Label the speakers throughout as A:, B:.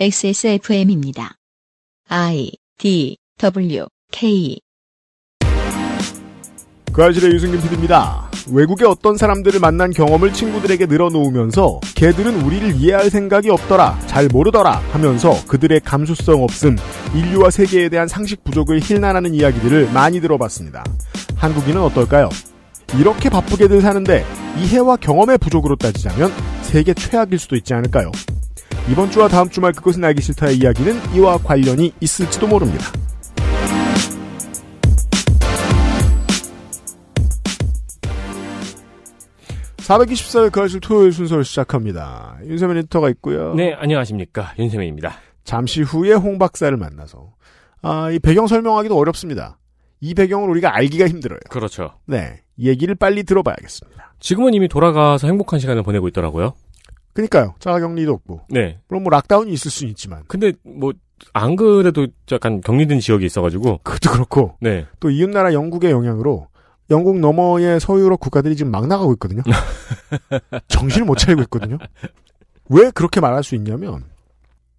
A: XSFM입니다. I D W K 그아실의 유승균
B: PD입니다. 외국의 어떤 사람들을 만난 경험을 친구들에게 늘어놓으면서 걔들은 우리를 이해할 생각이 없더라, 잘 모르더라 하면서 그들의 감수성 없음, 인류와 세계에 대한 상식 부족을 힐난하는 이야기들을 많이 들어봤습니다. 한국인은 어떨까요? 이렇게 바쁘게들 사는데 이해와 경험의 부족으로 따지자면 세계 최악일 수도 있지 않을까요? 이번 주와 다음 주말 그것은 알기 싫다의 이야기는 이와 관련이 있을지도 모릅니다. (424회) 그하실 토요일 순서를 시작합니다 윤세민 에터가 있고요
C: 네 안녕하십니까 윤세민입니다 잠시 후에 홍 박사를 만나서
B: 아, 이 배경 설명하기도 어렵습니다 이 배경을 우리가 알기가 힘들어요 그렇죠 네
C: 얘기를 빨리 들어봐야겠습니다 지금은 이미 돌아가서 행복한 시간을 보내고 있더라고요 그니까요. 러 자가격리도 없고. 네. 물론 뭐 락다운이 있을 수는 있지만. 근데 뭐 안 그래도 약간 격리된 지역이 있어가지고. 그것도 그렇고. 네.
B: 또 이웃나라 영국의 영향으로 영국 너머의 서유럽 국가들이 지금 막 나가고 있거든요. 정신을 못 차리고 있거든요. 왜 그렇게 말할 수 있냐면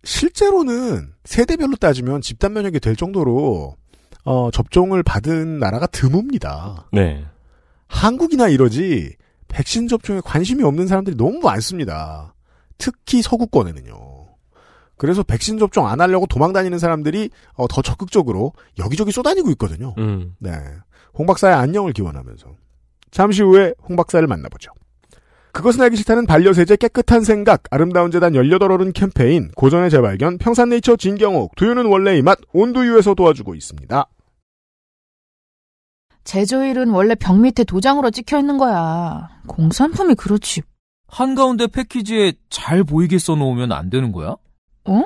B: 실제로는 세대별로 따지면 집단 면역이 될 정도로 어, 접종을 받은 나라가 드뭅니다. 네. 한국이나 이러지 백신 접종에 관심이 없는 사람들이 너무 많습니다. 특히 서구권에는요. 그래서 백신 접종 안 하려고 도망 다니는 사람들이 어, 더 적극적으로 여기저기 쏘다니고 있거든요. 음. 네. 홍 박사의 안녕을 기원하면서. 잠시 후에 홍 박사를 만나보죠. 그것은 알기 싫다는 반려세제 깨끗한 생각, 아름다운 재단 18어른 캠페인, 고전의 재발견, 평산네이처 진경옥, 두유는 원래 이 맛, 온두유에서 도와주고 있습니다.
D: 제조일은 원래 벽 밑에 도장으로 찍혀 있는 거야. 공산품이 그렇지.
C: 한가운데 패키지에 잘 보이게 써놓으면 안 되는 거야?
D: 어?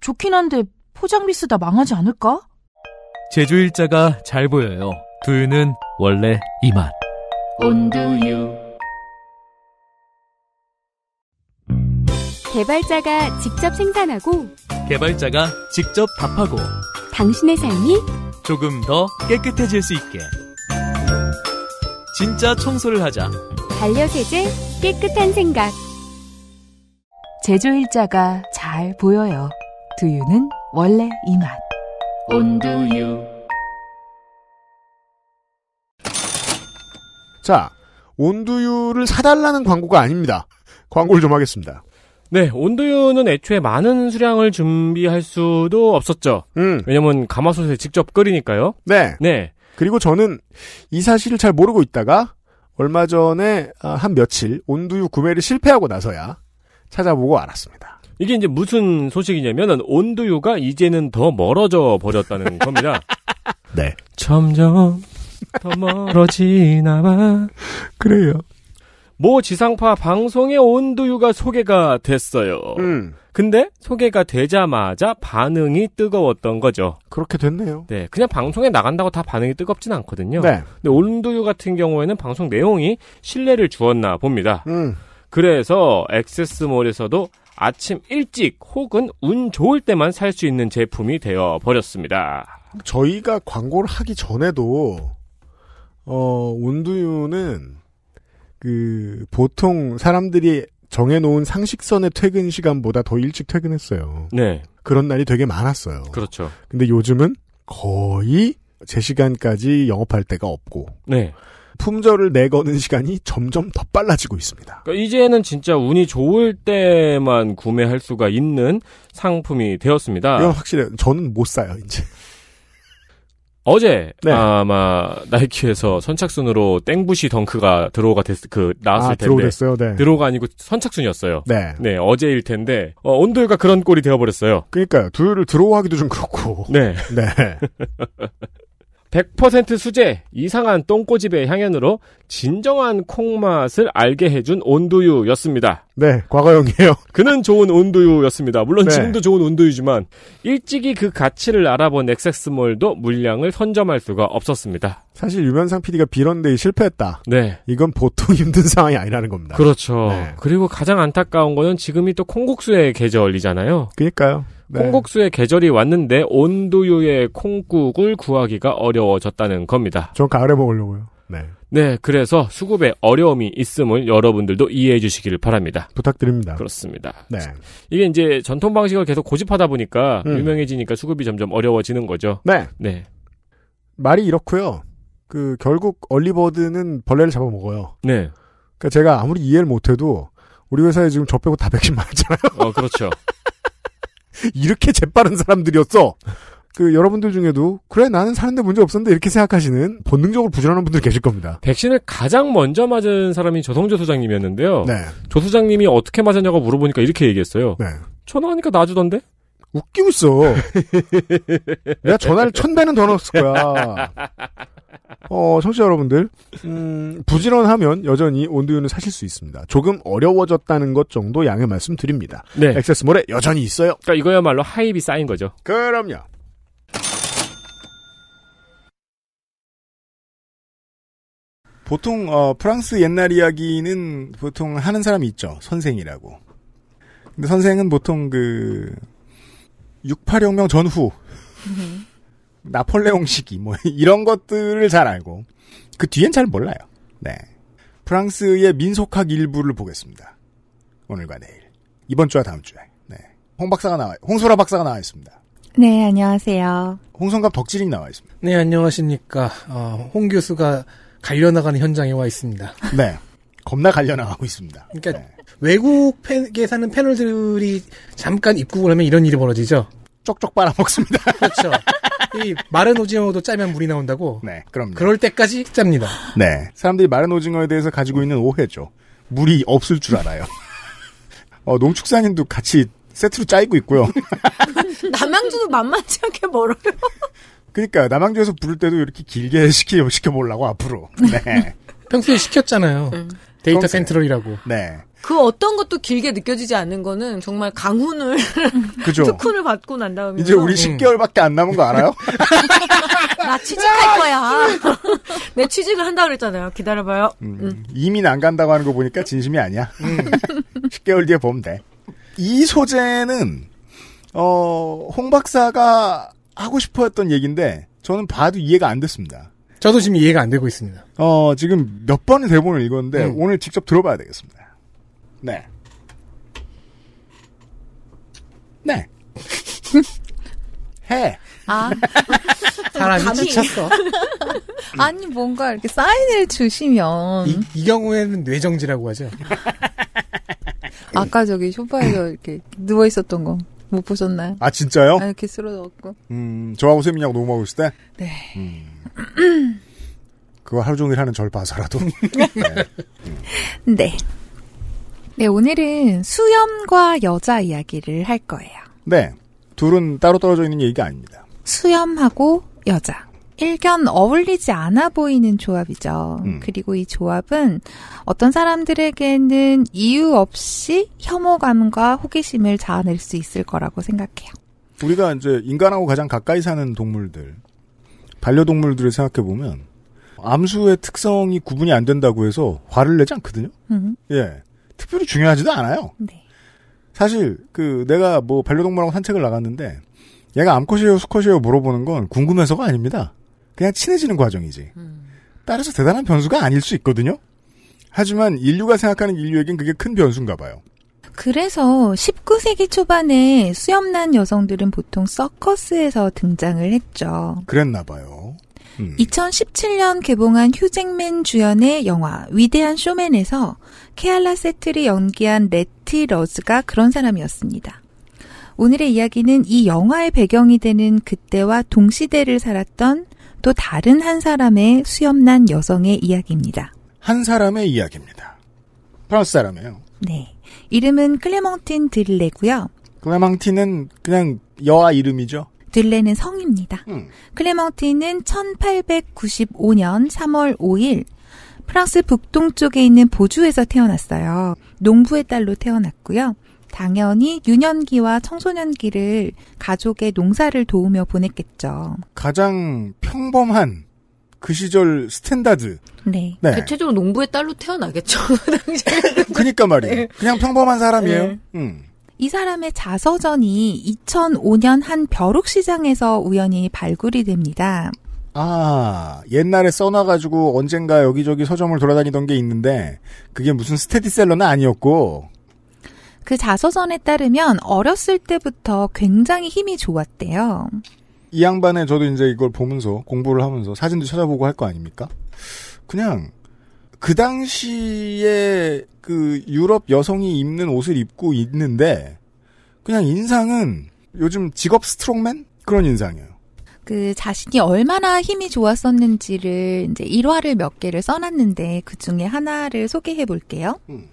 D: 좋긴 한데 포장비 쓰다 망하지 않을까?
C: 제조일자가 잘 보여요. 두유는 원래 이만
A: 온두유.
D: 개발자가 직접 생산하고
C: 개발자가 직접 답하고 당신의 삶이 조금 더 깨끗해질 수 있게 진짜 청소를 하자.
A: 반려세제 깨끗한 생각.
D: 제조 일자가 잘 보여요. 두유는 원래 이 맛.
A: 온두유.
B: 자, 온두유를 사달라는 광고가 아닙니다. 광고를 좀 하겠습니다.
C: 네, 온두유는 애초에 많은 수량을 준비할 수도 없었죠. 음. 왜냐면 가마솥에 직접 끓이니까요. 네. 네.
B: 그리고 저는 이 사실을 잘 모르고 있다가 얼마 전에 아, 한 며칠 온두유 구매를 실패하고 나서야 찾아보고
C: 알았습니다. 이게 이제 무슨 소식이냐면은 온두유가 이제는 더 멀어져 버렸다는 겁니다. 네. 점점 더 멀어지나 봐. 그래요. 모 지상파 방송의 온두유가 소개가 됐어요. 음. 근데 소개가 되자마자 반응이 뜨거웠던 거죠. 그렇게 됐네요. 네, 그냥 방송에 나간다고 다 반응이 뜨겁진 않거든요. 네. 근데 온두유 같은 경우에는 방송 내용이 신뢰를 주었나 봅니다. 음. 그래서 액세스몰에서도 아침 일찍 혹은 운 좋을 때만 살 수 있는 제품이 되어 버렸습니다.
B: 저희가 광고를 하기 전에도 어, 온두유는 그 보통 사람들이 정해놓은 상식선의 퇴근 시간보다 더 일찍 퇴근했어요. 네. 그런 날이 되게 많았어요. 그렇죠. 근데 요즘은 거의 제 시간까지 영업할 때가 없고.
C: 네. 품절을
B: 내거는 시간이 점점 더 빨라지고 있습니다.
C: 그러니까 이제는 진짜 운이 좋을 때만 구매할 수가 있는 상품이 되었습니다. 이건 확실해요. 저는 못 사요, 이제. 어제 네. 아마 나이키에서 선착순으로 땡부시 덩크가 들어가 됐, 그 나왔을 아, 텐데 드로우 됐어요. 네. 드로가 아니고 선착순이었어요. 네. 네 어제일 텐데 어, 온도유가 그런 꼴이 되어버렸어요.
B: 그러니까요. 두유를 드로우하기도 좀 그렇고. 네. 네.
C: 100% 수제, 이상한 똥꼬집의 향연으로 진정한 콩맛을 알게 해준 온두유였습니다.
B: 네, 과거형이에요.
C: 그는 좋은 온두유였습니다. 물론 네. 지금도 좋은 온두유지만 일찍이 그 가치를 알아본 엑세스몰도 물량을 선점할 수가 없었습니다. 사실 유면상 PD가 비런데이 실패했다. 네. 이건 보통 힘든 상황이 아니라는 겁니다. 그렇죠. 네. 그리고 가장 안타까운 거는 지금이 또 콩국수의 계절이잖아요. 그니까요. 네. 콩국수의 계절이 왔는데 온두유의 콩국을 구하기가 어려워졌다는 겁니다.
B: 전 가을에 먹으려고요. 네. 네,
C: 그래서 수급에 어려움이 있음을 여러분들도 이해해 주시기를 바랍니다. 부탁드립니다. 그렇습니다. 네. 이게 이제 전통 방식을 계속 고집하다 보니까 음. 유명해지니까 수급이 점점 어려워지는 거죠. 네. 네.
B: 말이 이렇고요. 그 결국 얼리버드는 벌레를 잡아먹어요. 네. 그러니까 제가 아무리 이해를 못해도 우리 회사에 지금 저 빼고 다 백신 맞잖아요.
C: 어, 그렇죠.
B: 이렇게 재빠른 사람들이었어. 그 여러분들 중에도 그래 나는 사는데 문제 없었는데 이렇게 생각하시는 본능적으로 부지하는 분들 계실 겁니다.
C: 백신을 가장 먼저 맞은 사람이 조성재 소장님이었는데요. 네. 조 소장님이 어떻게 맞았냐고 물어보니까 이렇게 얘기했어요. 네. 전화하니까 놔주던데? 웃기고 있어. 내가 전화를 천 배는 더 넣었을 거야.
B: 어, 청취자 여러분들, 음, 부지런하면 여전히 온두유는 사실 수 있습니다. 조금 어려워졌다는 것 정도 양해 말씀드립니다.
C: 네. 액세스몰에 여전히 있어요. 그러니까 이거야말로 하입이 쌓인 거죠. 그럼요. 보통
B: 어, 프랑스 옛날 이야기는 보통 하는 사람이 있죠. 선생이라고. 근데 선생은 보통 그 68혁명 전후 음. 나폴레옹 시기 뭐 이런 것들을 잘 알고 그 뒤엔 잘 몰라요. 네. 프랑스의 민속학 일부를 보겠습니다. 오늘과 내일. 이번 주와
E: 다음 주에. 네. 홍 박사가 나와 홍소라 박사가 나와
B: 있습니다. 네, 안녕하세요. 홍성갑
E: 덕질이 나와 있습니다. 네, 안녕하십니까. 어, 홍 교수가 갈려나가는 현장에 와 있습니다. 네. 겁나 갈려나가고 있습니다. 그러니까 네. 외국 팬에 사는 패널들이 잠깐 입국을 하면 이런 일이 벌어지죠. 쪽쪽 빨아먹습니다. 그렇죠. 이 마른 오징어도 짜면 물이 나온다고. 네, 그럼 요 그럴 때까지 짭니다. 네, 사람들이 마른
B: 오징어에 대해서 가지고 있는 오해죠. 물이 없을 줄 알아요. 어, 농축사님도 같이 세트로 짜이고 있고요.
A: 남양주도 만만치 않게 멀어요.
B: 그러니까 남양주에서 부를 때도 이렇게 길게 시켜 시켜 보려고 앞으로.
A: 네. 평소에
E: 시켰잖아요. 음. 데이터 평소에. 센트럴이라고. 네.
A: 그 어떤 것도 길게 느껴지지 않는 거는 정말 강훈을 그죠. 특훈을 받고 난 다음에 이제 우리 10개월밖에
E: 음. 안 남은 거 알아요?
A: 나 취직할 거야. 내 취직을 한다 고 그랬잖아요. 기다려봐요.
B: 음, 음. 이민 안 간다고 하는 거 보니까 진심이 아니야. 음. 10개월 뒤에 보면 돼. 이 소재는 어, 홍 박사가 하고 싶어 했던 얘기인데 저는 봐도 이해가 안 됐습니다.
E: 저도 지금 이해가 안 되고 있습니다. 어, 지금 몇
B: 번의 대본을 읽었는데 음. 오늘 직접 들어봐야 되겠습니다. 네.
A: 네. 해. 아. 사람이 지쳤어.
D: 아니, 뭔가 이렇게 사인을 주시면.
A: 이,
E: 이 경우에는 뇌정지라고 하죠.
D: 아까 저기 소파에서 이렇게 누워있었던 거. 못 보셨나요? 아 진짜요? 아, 이렇게 쓸어 넣었고.
E: 음 저하고 세민이하고
B: 녹음하 있을 때. 네. 음. 그거 하루 종일 하는 절 봐서라도. 네.
D: 네. 네 오늘은 수염과 여자 이야기를 할 거예요.
B: 네. 둘은 따로 떨어져 있는 얘기가 아닙니다.
D: 수염하고 여자. 일견 어울리지 않아 보이는 조합이죠. 음. 그리고 이 조합은 어떤 사람들에게는 이유 없이 혐오감과 호기심을 자아낼 수 있을 거라고 생각해요.
B: 우리가 이제 인간하고 가장 가까이 사는 동물들, 반려동물들을 생각해 보면 암수의 특성이 구분이 안 된다고 해서 화를 내지 않거든요. 음. 예, 특별히 중요하지도 않아요. 네. 사실 그 내가 뭐 반려동물하고 산책을 나갔는데 얘가 암컷이에요, 수컷이에요 물어보는 건 궁금해서가 아닙니다. 그냥 친해지는 과정이지. 음. 따라서 대단한 변수가 아닐 수 있거든요. 하지만 인류가 생각하는 인류에겐 그게 큰 변수인가 봐요.
D: 그래서 19세기 초반에 수염난 여성들은 보통 서커스에서 등장을 했죠.
B: 그랬나 봐요. 음.
D: 2017년 개봉한 휴잭맨 주연의 영화 위대한 쇼맨에서 케알라 세틀이 연기한 레티 러즈가 그런 사람이었습니다. 오늘의 이야기는 이 영화의 배경이 되는 그때와 동시대를 살았던 또 다른 한 사람의 수염난 여성의 이야기입니다.
B: 한 사람의 이야기입니다. 프랑스 사람이에요. 네. 이름은 클레망틴 드릴레고요. 클레망틴은 그냥 여아 이름이죠. 들레는 성입니다. 음.
D: 클레망틴은 1895년 3월 5일 프랑스 북동쪽에 있는 보주에서 태어났어요. 농부의 딸로 태어났고요. 당연히 유년기와 청소년기를 가족의 농사를 도우며 보냈겠죠.
B: 가장 평범한 그 시절 스탠다드.
D: 네. 네. 대체적으로 농부의 딸로 태어나겠죠.
B: 그니까 말이에요. 네. 그냥 평범한 사람이에요. 네. 음.
D: 이 사람의 자서전이 2005년 한 벼룩시장에서 우연히 발굴이 됩니다.
B: 아, 옛날에 써놔가지고 언젠가 여기저기 서점을 돌아다니던 게 있는데, 그게 무슨 스테디셀러는 아니었고,
D: 그 자서전에 따르면 어렸을 때부터 굉장히 힘이 좋았대요.
B: 이 양반에 저도 이제 이걸 보면서 공부를 하면서 사진도 찾아보고 할 거 아닙니까? 그냥 그 당시에 그 유럽 여성이 입는 옷을 입고 있는데 그냥 인상은 요즘 직업 스트롱맨 그런 인상이에요.
D: 그 자신이 얼마나 힘이 좋았었는지를 이제 일화를 몇 개를 써놨는데 그 중에 하나를 소개해 볼게요. 음.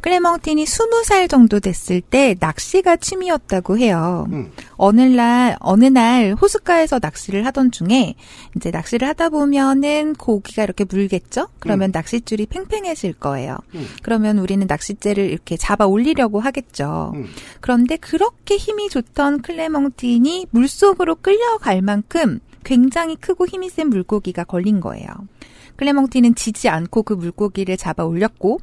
D: 클레멍틴이 20살 정도 됐을 때 낚시가 취미였다고 해요. 음. 어느 날 어느 날 호숫가에서 낚시를 하던 중에 이제 낚시를 하다 보면은 고기가 이렇게 물겠죠? 그러면 음. 낚싯줄이 팽팽해질 거예요. 음. 그러면 우리는 낚싯재를 이렇게 잡아 올리려고 하겠죠. 음. 그런데 그렇게 힘이 좋던 클레멍틴이 물속으로 끌려갈 만큼 굉장히 크고 힘이 센 물고기가 걸린 거예요. 클레멍티는 지지 않고 그 물고기를 잡아 올렸고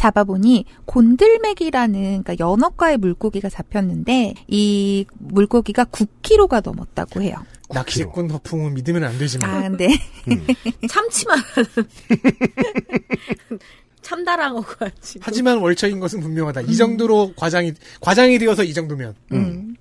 D: 잡아보니 곤들맥이라는 그러니까 연어과의 물고기가 잡혔는데 이 물고기가 9kg가 넘었다고 해요.
E: 낚시꾼 허풍은 믿으면 안 되지만. 아, 근데 네. 음.
D: 참치만 참다랑어
E: 가지고. 하지만 월척인 것은 분명하다. 이 정도로 음. 과장이 과장이 되어서 이 정도면. 음. 음.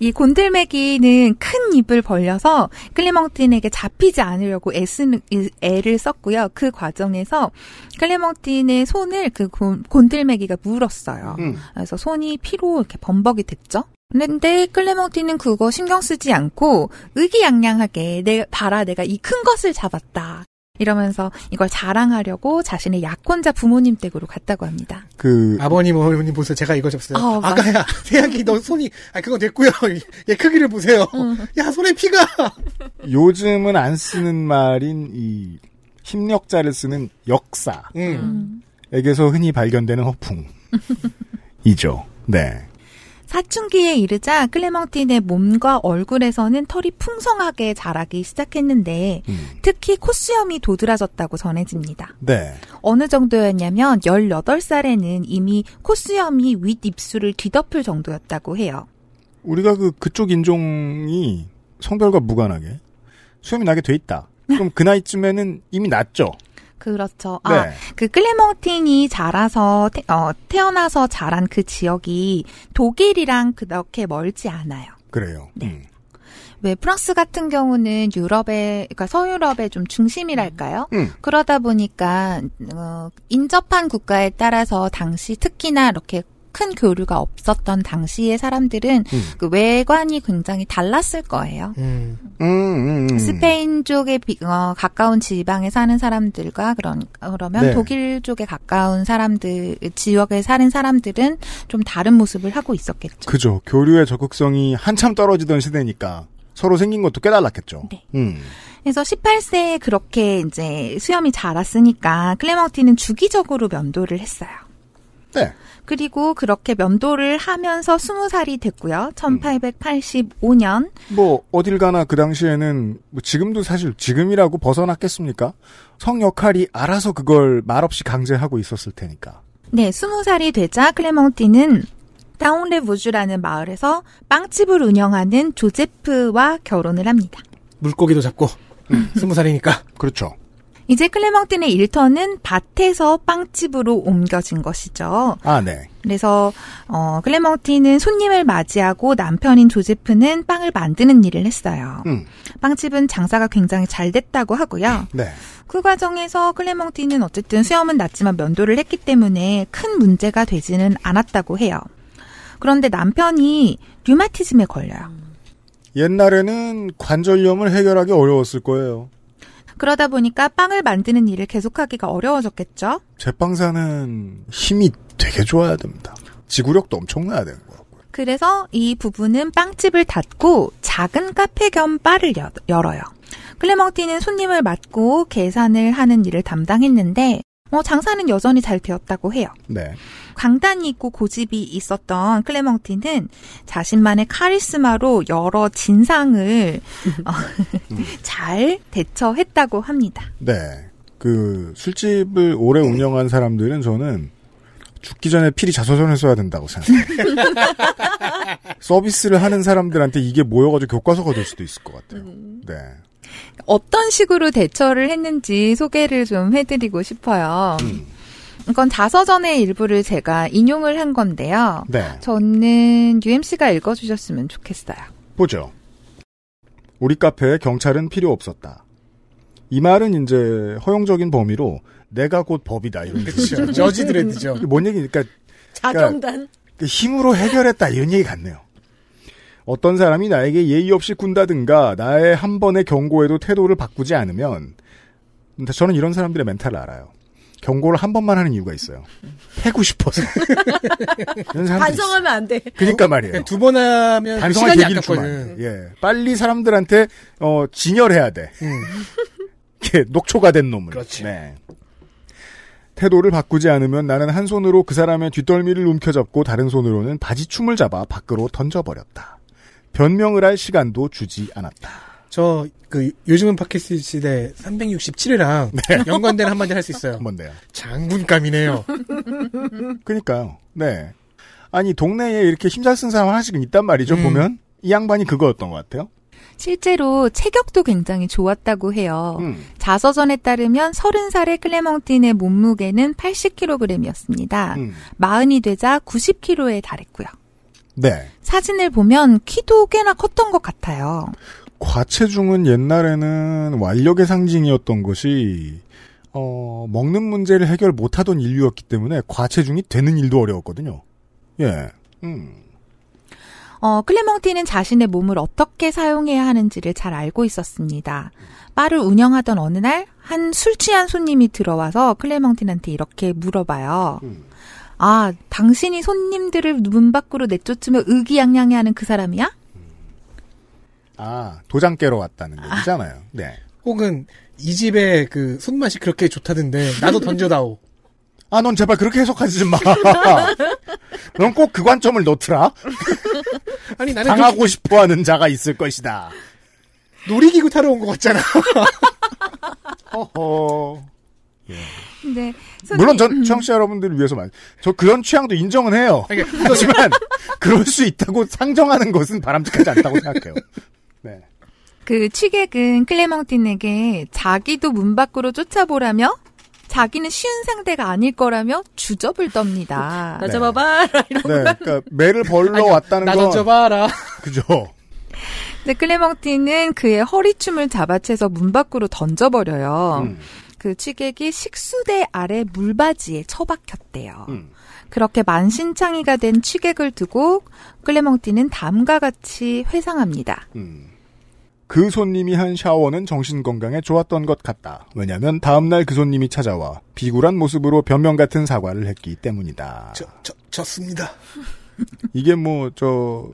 D: 이곤들메기는큰 입을 벌려서 클레멍틴에게 잡히지 않으려고 애쓰는 애를 썼고요. 그 과정에서 클레멍틴의 손을 그 곤, 곤들메기가 물었어요. 음. 그래서 손이 피로 이렇게 범벅이 됐죠. 근데 클레몽티는 그거 신경 쓰지 않고 의기양양하게 내 봐라 내가 이 큰 것을 잡았다 이러면서 이걸 자랑하려고 자신의 약혼자 부모님 댁으로 갔다고 합니다.
E: 그 아버님 어머님 보세요. 제가 이거 접어요. 어, 아, 아가야 태양이 너 손이 아 그거 됐고요. 얘 크기를 보세요.
B: 응. 야 손에 피가. 요즘은 안 쓰는 말인 이 힘력자를 쓰는 역사. 음. 에게서 흔히 발견되는 허풍. 이죠. 네.
D: 사춘기에 이르자 클레멍틴의 몸과 얼굴에서는 털이 풍성하게 자라기 시작했는데 음. 특히 코수염이 도드라졌다고 전해집니다. 네. 어느 정도였냐면 18살에는 이미 코수염이 윗입술을 뒤덮을
B: 정도였다고 해요. 우리가 그 그쪽 인종이 성별과 무관하게 수염이 나게 돼 있다. 그럼 그 나이쯤에는 이미 났죠.
D: 그렇죠. 아, 네. 아, 그 그클레몽틴이 자라서 태, 어, 태어나서 자란 그 지역이 독일이랑 그렇게 멀지 않아요.
A: 그래요. 네. 음.
D: 왜 프랑스 같은 경우는 유럽의 그러니까 서유럽의 좀 중심이랄까요? 음. 그러다 보니까 어 인접한 국가에 따라서 당시 특히나 이렇게 큰 교류가 없었던 당시의 사람들은 음. 그 외관이 굉장히 달랐을 거예요.
A: 음. 음, 음. 음, 스페인
D: 쪽에 비, 어, 가까운 지방에 사는 사람들과 그런 그러면 네. 독일 쪽에 가까운 사람들 지역에 사는 사람들은 좀 다른 모습을 하고
B: 있었겠죠. 그죠. 교류의 적극성이 한참 떨어지던 시대니까 서로 생긴 것도 깨달았겠죠. 네.
A: 음.
D: 그래서 18세에 그렇게 이제 수염이 자랐으니까 클레망티는 주기적으로 면도를 했어요. 네. 그리고 그렇게 면도를 하면서 스무 살이 됐고요. 1885년.
B: 뭐 어딜 가나 그 당시에는 뭐 지금도 사실 지금이라고 벗어났겠습니까? 성 역할이 알아서 그걸 말없이 강제하고 있었을 테니까.
D: 네, 20살이 되자 클레몽티는 다운레부주라는 마을에서 빵집을 운영하는 조제프와 결혼을 합니다.
E: 물고기도 잡고 음. 스무 살이니까. 그렇죠.
D: 이제 클레망틴의 일터는 밭에서 빵집으로 옮겨진 것이죠. 아, 네. 그래서 어, 클레망틴은 손님을 맞이하고 남편인 조제프는 빵을 만드는 일을 했어요. 음. 빵집은 장사가 굉장히 잘 됐다고 하고요. 네. 그 과정에서 클레망틴은 어쨌든 수염은 났지만 면도를 했기 때문에 큰 문제가 되지는 않았다고 해요. 그런데 남편이 류마티즘에 걸려요.
B: 옛날에는 관절염을 해결하기 어려웠을 거예요.
D: 그러다 보니까 빵을 만드는 일을 계속하기가 어려워졌겠죠.
B: 제빵사는 힘이 되게 좋아야 됩니다. 지구력도 엄청나야 되는 거고요
D: 그래서 이 부부는 빵집을 닫고 작은 카페 겸 바를 열어요. 클레멍티는 손님을 맡고 계산을 하는 일을 담당했는데 어, 장사는 여전히 잘 되었다고 해요. 네. 강단이 있고 고집이 있었던 클레멍틴은 자신만의 카리스마로 여러 진상을 어, 잘 대처했다고 합니다.
B: 네. 그 술집을 오래 운영한 사람들은 저는 죽기 전에 필히 자서전을 써야 된다고 생각해요. 서비스를 하는 사람들한테 이게 모여가지고 교과서가 될 수도 있을 것 같아요. 음. 네.
D: 어떤 식으로 대처를 했는지 소개를 좀 해드리고 싶어요. 음. 이건 자서전의 일부를 제가 인용을 한 건데요. 네. 저는 UMC가 읽어주셨으면 좋겠어요.
B: 보죠. 우리 카페에 경찰은 필요 없었다. 이 말은 이제 허용적인 범위로 내가 곧 법이다 이런 뜻이죠. 저지드레드죠. 뭔 얘기니까 그러니까 자정단. 그러니까 힘으로 해결했다 이런 얘기 같네요. 어떤 사람이 나에게 예의 없이 군다든가 나의 한 번의 경고에도 태도를 바꾸지 않으면 근데 저는 이런 사람들의 멘탈을 알아요. 경고를 한 번만 하는 이유가 있어요. 패고 싶어서. 반성하면
A: 안 돼. 그니까
B: 러 말이에요. 두 번 하면 반성할 시간이 아깝거든. 예, 빨리 사람들한테 어, 진열해야 돼. 음. 녹초가 된 놈을. 그렇지. 네. 태도를 바꾸지 않으면 나는 한 손으로 그 사람의 뒷덜미를 움켜잡고 다른 손으로는 바지춤을 잡아 밖으로 던져버렸다. 변명을 할 시간도 주지 않았다. 저, 그, 요즘은 팟캐스트 시대 3 6 7이랑 네. 연관된
E: 한마디 할 수 있어요. 뭔데요?
B: 장군감이네요. 그니까요. 네. 아니, 동네에 이렇게 힘 잘 쓴 사람 하나씩 있단 말이죠, 음. 보면. 이 양반이 그거였던 것 같아요.
D: 실제로 체격도 굉장히 좋았다고 해요. 음. 자서전에 따르면 30살의 클레몽틴의 몸무게는 80kg이었습니다. 음. 마흔이 되자 90kg에 달했고요. 네. 사진을 보면 키도 꽤나 컸던 것 같아요.
B: 과체중은 옛날에는 완력의 상징이었던 것이 어, 먹는 문제를 해결 못하던 인류였기 때문에 과체중이 되는 일도 어려웠거든요. 예.
A: 음.
D: 어, 클레몽티는 자신의 몸을 어떻게 사용해야 하는지를 잘 알고 있었습니다. 바를 운영하던 어느 날, 한 술 취한 손님이 들어와서 클레몽틴한테 이렇게 물어봐요. 음. 아, 당신이 손님들을 문 밖으로 내쫓으며 의기양양해하는 그 사람이야?
B: 아, 도장 깨러 왔다는 아. 얘기잖아요. 아. 네.
E: 혹은 이집에그 손맛이 그렇게 좋다던데 나도 던져다오. 아, 넌 제발 그렇게 해석하지 마. 넌 꼭 그 관점을 넣더라. 아니, 나는 당하고 그...
B: 싶어하는 자가 있을 것이다.
E: 놀이기구 타러 온 것 같잖아.
B: 허허.
E: 예. 근
B: 물론 전 청취자 여러분들을 위해서 말, 저 그런 취향도 인정은 해요. 그러니까 하지만 그럴 수 있다고 상정하는 것은 바람직하지 않다고 생각해요. 네.
D: 그 취객은 클레망틴에게 자기도 문 밖으로 쫓아보라며 자기는 쉬운 상대가 아닐 거라며 주접을 떱니다. 나잡아봐
B: 네. 이런 네, 그러니까 매를 벌러 아니,
A: 왔다는 나 거.
D: 나잡아라 그죠. 근클레멍틴은 그의 허리춤을 잡아채서 문 밖으로 던져버려요. 음. 그 취객이 식수대 아래 물바지에 처박혔대요. 음. 그렇게 만신창이가 된 취객을 두고 클레몽티는 다음과 같이 회상합니다.
B: 음. 그 손님이 한 샤워는 정신 건강에 좋았던 것 같다. 왜냐하면 다음 날그 손님이 찾아와 비굴한 모습으로 변명 같은 사과를 했기 때문이다. 저, 저, 졌습니다. 이게 뭐 저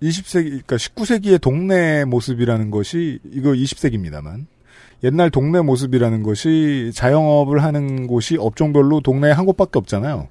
B: 20세기 그러니까 19세기의 동네 모습이라는 것이 이거 20세기입니다만 옛날 동네 모습이라는 것이 자영업을 하는 곳이 업종별로 동네에 한 곳밖에 없잖아요.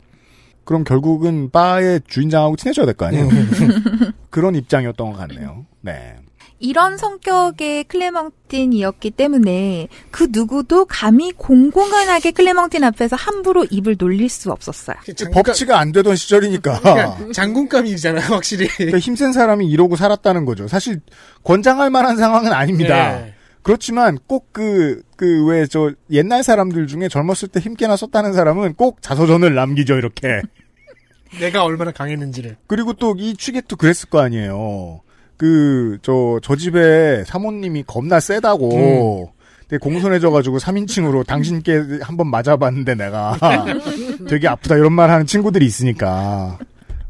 B: 그럼 결국은 바의 주인장하고 친해져야 될 거 아니에요? 음. 그런 입장이었던 것 같네요. 네.
D: 이런 성격의 클레멍틴이었기 때문에 그 누구도 감히 공공연하게 클레멍틴 앞에서
B: 함부로 입을 놀릴 수 없었어요. 장군감, 법치가 안 되던 시절이니까. 그러니까 장군감이잖아요, 확실히. 그러니까 힘센 사람이 이러고 살았다는 거죠. 사실 권장할 만한 상황은 아닙니다. 네. 그렇지만 꼭 그, 그, 왜, 저, 옛날 사람들 중에 젊었을 때 힘께나 썼다는 사람은 꼭 자서전을 남기죠, 이렇게.
E: 내가 얼마나 강했는지를.
B: 그리고 또 이 취객도 그랬을 거 아니에요. 그, 저, 저 집에 사모님이 겁나 세다고. 음. 공손해져가지고 3인칭으로 당신께 한번 맞아봤는데 내가 되게 아프다 이런 말 하는 친구들이 있으니까.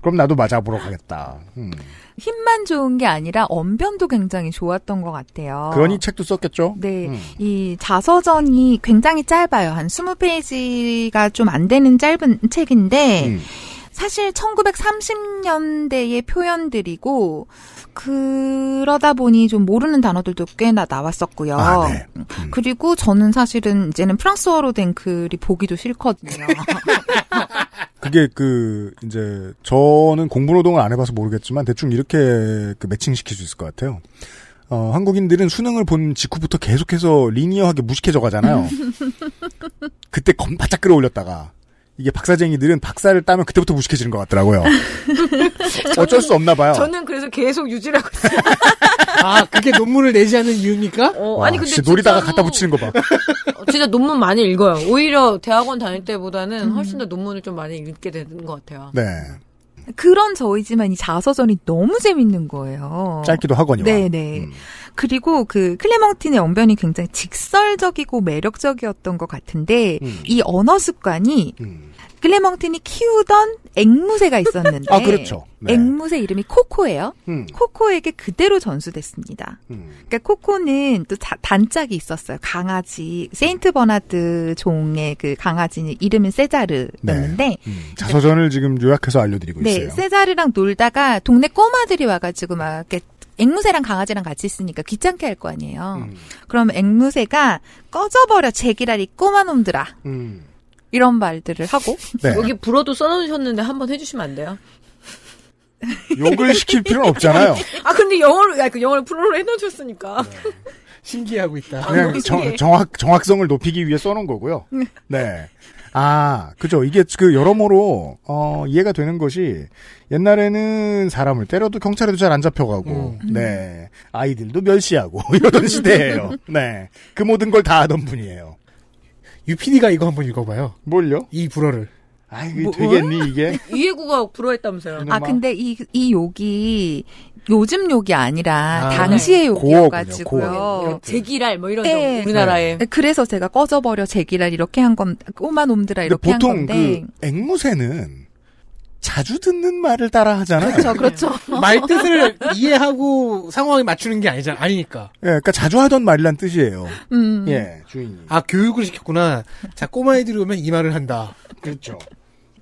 B: 그럼 나도 맞아보러 가겠다. 음.
D: 힘만 좋은 게 아니라 언변도 굉장히 좋았던 것 같아요. 그러니
B: 책도 썼겠죠? 네. 음.
D: 이 자서전이 굉장히 짧아요. 한 20페이지가 좀 안 되는 짧은 책인데, 음. 사실 1930년대의 표현들이고 그러다 보니 좀 모르는 단어들도 꽤나 나왔었고요. 아, 네. 음. 그리고 저는 사실은 이제는 프랑스어로 된 글이 보기도 싫거든요.
B: 그게 그 이제 저는 공부 노동을 안 해봐서 모르겠지만 대충 이렇게 그 매칭시킬 수 있을 것 같아요. 어, 한국인들은 수능을 본 직후부터 계속해서 리니어하게 무식해져 가잖아요. 그때 건바짝 끌어올렸다가 이게 박사쟁이들은 박사를 따면 그때부터 무식해지는 것 같더라고요.
A: 어쩔 수 없나 봐요. 저는 그래서 계속 유지라고 있어요.
E: 아 그게 논문을 내지 않는 이유입니까? 어, 와, 아니 근데 놀이다가 갖다 붙이는 거 봐.
A: 진짜 논문 많이 읽어요. 오히려 대학원 다닐
D: 때보다는 훨씬 더 논문을 좀 많이 읽게 되는 것 같아요. 네. 그런 저희지만 이 자서전이 너무 재밌는 거예요. 짧기도 하거니와. 네네. 네. 음. 그리고 그 클레멍틴의 언변이 굉장히 직설적이고 매력적이었던 것 같은데 음. 이 언어 습관이 음. 클레멍틴이 키우던 앵무새가 있었는데 아, 그렇죠. 네. 앵무새 이름이 코코예요. 음. 코코에게 그대로 전수됐습니다. 음. 그러니까 코코는 또 자, 단짝이 있었어요. 강아지 세인트 버나드 종의 그강아지 이름은 세자르였는데 네.
B: 음. 자서전을 지금 요약해서 알려드리고 네,
D: 있어요. 세자르랑 놀다가 동네 꼬마들이 와가지고 막 이렇게 앵무새랑 강아지랑 같이 있으니까 귀찮게 할 거 아니에요. 음. 그럼 앵무새가 꺼져버려 제기랄이 꼬마놈들아. 음. 이런 말들을 하고 네. 여기 불어도 써놓으셨는데 한번 해주시면 안 돼요?
B: 욕을 시킬 필요는 없잖아요.
E: 아 근데 영어로 야, 그 영어를 불어로 해놓으셨으니까. 네. 신기하고 있다. 아, 그냥 정, 정확
B: 정확성을 높이기 위해 써놓은 거고요. 네. 아, 그죠. 이게 그 여러모로 어, 이해가 되는 것이 옛날에는 사람을 때려도 경찰에도 잘 안 잡혀가고, 음. 네 아이들도 멸시하고 이러던 시대예요. 네, 그 모든 걸 다 하던 분이에요. 유피디가 이거 한번 읽어봐요. 뭘요? 이 불어를. 아, 이게
D: 뭐, 되겠니,
B: 이게?
A: 이해구가 불어했다면서요. 아, 아 근데
D: 이, 이 욕이 요즘 욕이 아니라 아, 당시의 욕이어가지고요. 제기랄 그러니까 뭐 이런 네. 우리나라에. 네. 그래서 제가 꺼져버려 제기랄 이렇게 한 건 꼬마 놈들아 이렇게
B: 한 건데. 보통 그 앵무새는 자주 듣는 말을 따라 하잖아요. 그렇죠,
E: 그렇죠. 말 뜻을 이해하고 상황에 맞추는 게 아니잖아, 아니니까. 예, 그러니까 자주 하던 말이란 뜻이에요. 음. 예, 주인이. 아 교육을 시켰구나. 자 꼬마애들이 오면 이 말을 한다.
A: 그렇죠.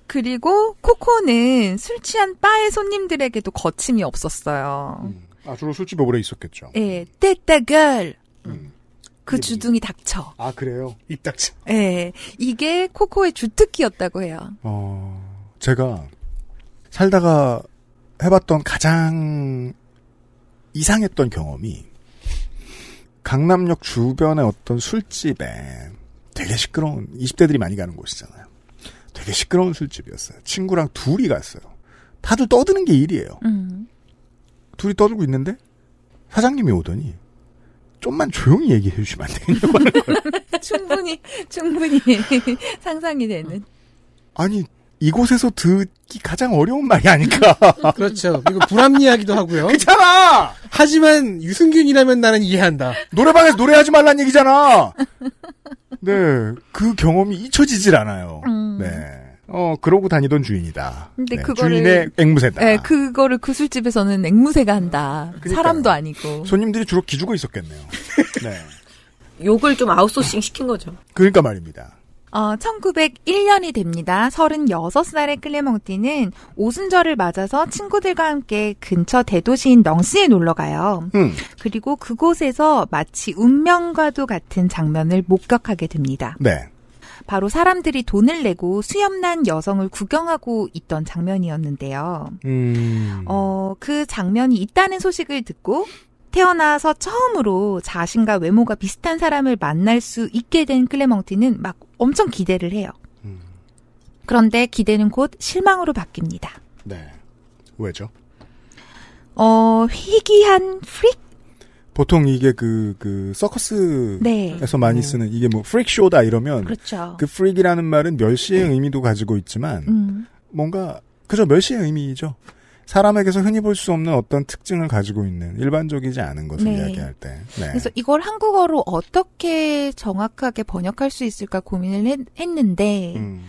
D: 그리고 코코는 술 취한 바의 손님들에게도 거침이 없었어요. 음. 아 주로 술집 오래 있었겠죠. 예, 떼떼걸그 음. 주둥이 닥쳐. 아 그래요? 입 닥쳐. 예, 이게 코코의 주특기였다고 해요.
B: 어, 제가 살다가 해봤던 가장 이상했던 경험이 강남역 주변의 어떤 술집에 되게 시끄러운 20대들이 많이 가는 곳이잖아요. 되게 시끄러운 술집이었어요. 친구랑 둘이 갔어요. 다들 떠드는 게 일이에요. 음. 둘이 떠들고 있는데 사장님이 오더니 좀만 조용히 얘기해 주시면 안 되겠냐고 하는
D: 거예요. 충분히 충분히 상상이 되는.
E: 아니 이곳에서 듣기 가장 어려운 말이 아닐까. 그렇죠. 이거 불합리하기도 하고요. 괜찮아! 하지만 유승균이라면 나는 이해한다. 노래방에서 노래하지 말란 얘기잖아!
B: 네. 그 경험이 잊혀지질 않아요. 음. 네. 어, 그러고 다니던 주인이다.
D: 근데 네, 그거를. 주인의 앵무새다. 네, 그거를 그 술집에서는 앵무새가 한다. 그러니까요. 사람도 아니고.
B: 손님들이 주로 기죽어 있었겠네요. 네. 욕을 좀 아웃소싱 시킨 거죠. 그러니까 말입니다.
D: 어, 1901년이 됩니다. 36살의 클레몽티는 오순절을 맞아서 친구들과 함께 근처 대도시인 넝스에 놀러 가요. 음. 그리고 그곳에서 마치 운명과도 같은 장면을 목격하게 됩니다. 네. 바로 사람들이 돈을 내고 수염난 여성을 구경하고 있던 장면이었는데요.
A: 음.
D: 어, 그 장면이 있다는 소식을 듣고 태어나서 처음으로 자신과 외모가 비슷한 사람을 만날 수 있게 된클레몽티는막 엄청 기대를 해요. 음. 그런데 기대는 곧 실망으로 바뀝니다.
B: 네. 왜죠? 어,
A: 희귀한 프릭?
B: 보통 이게 그, 그, 서커스에서 네. 많이 쓰는 이게 뭐 프릭쇼다 이러면.
A: 그렇죠. 그
B: 프릭이라는 말은 멸시의 네. 의미도 가지고 있지만. 음. 뭔가, 그저 멸시의 의미죠. 사람에게서 흔히 볼 수 없는 어떤 특징을 가지고 있는 일반적이지 않은 것을 네. 이야기할 때. 네. 그래서
D: 이걸 한국어로 어떻게 정확하게 번역할 수 있을까 고민을 했, 는데 음.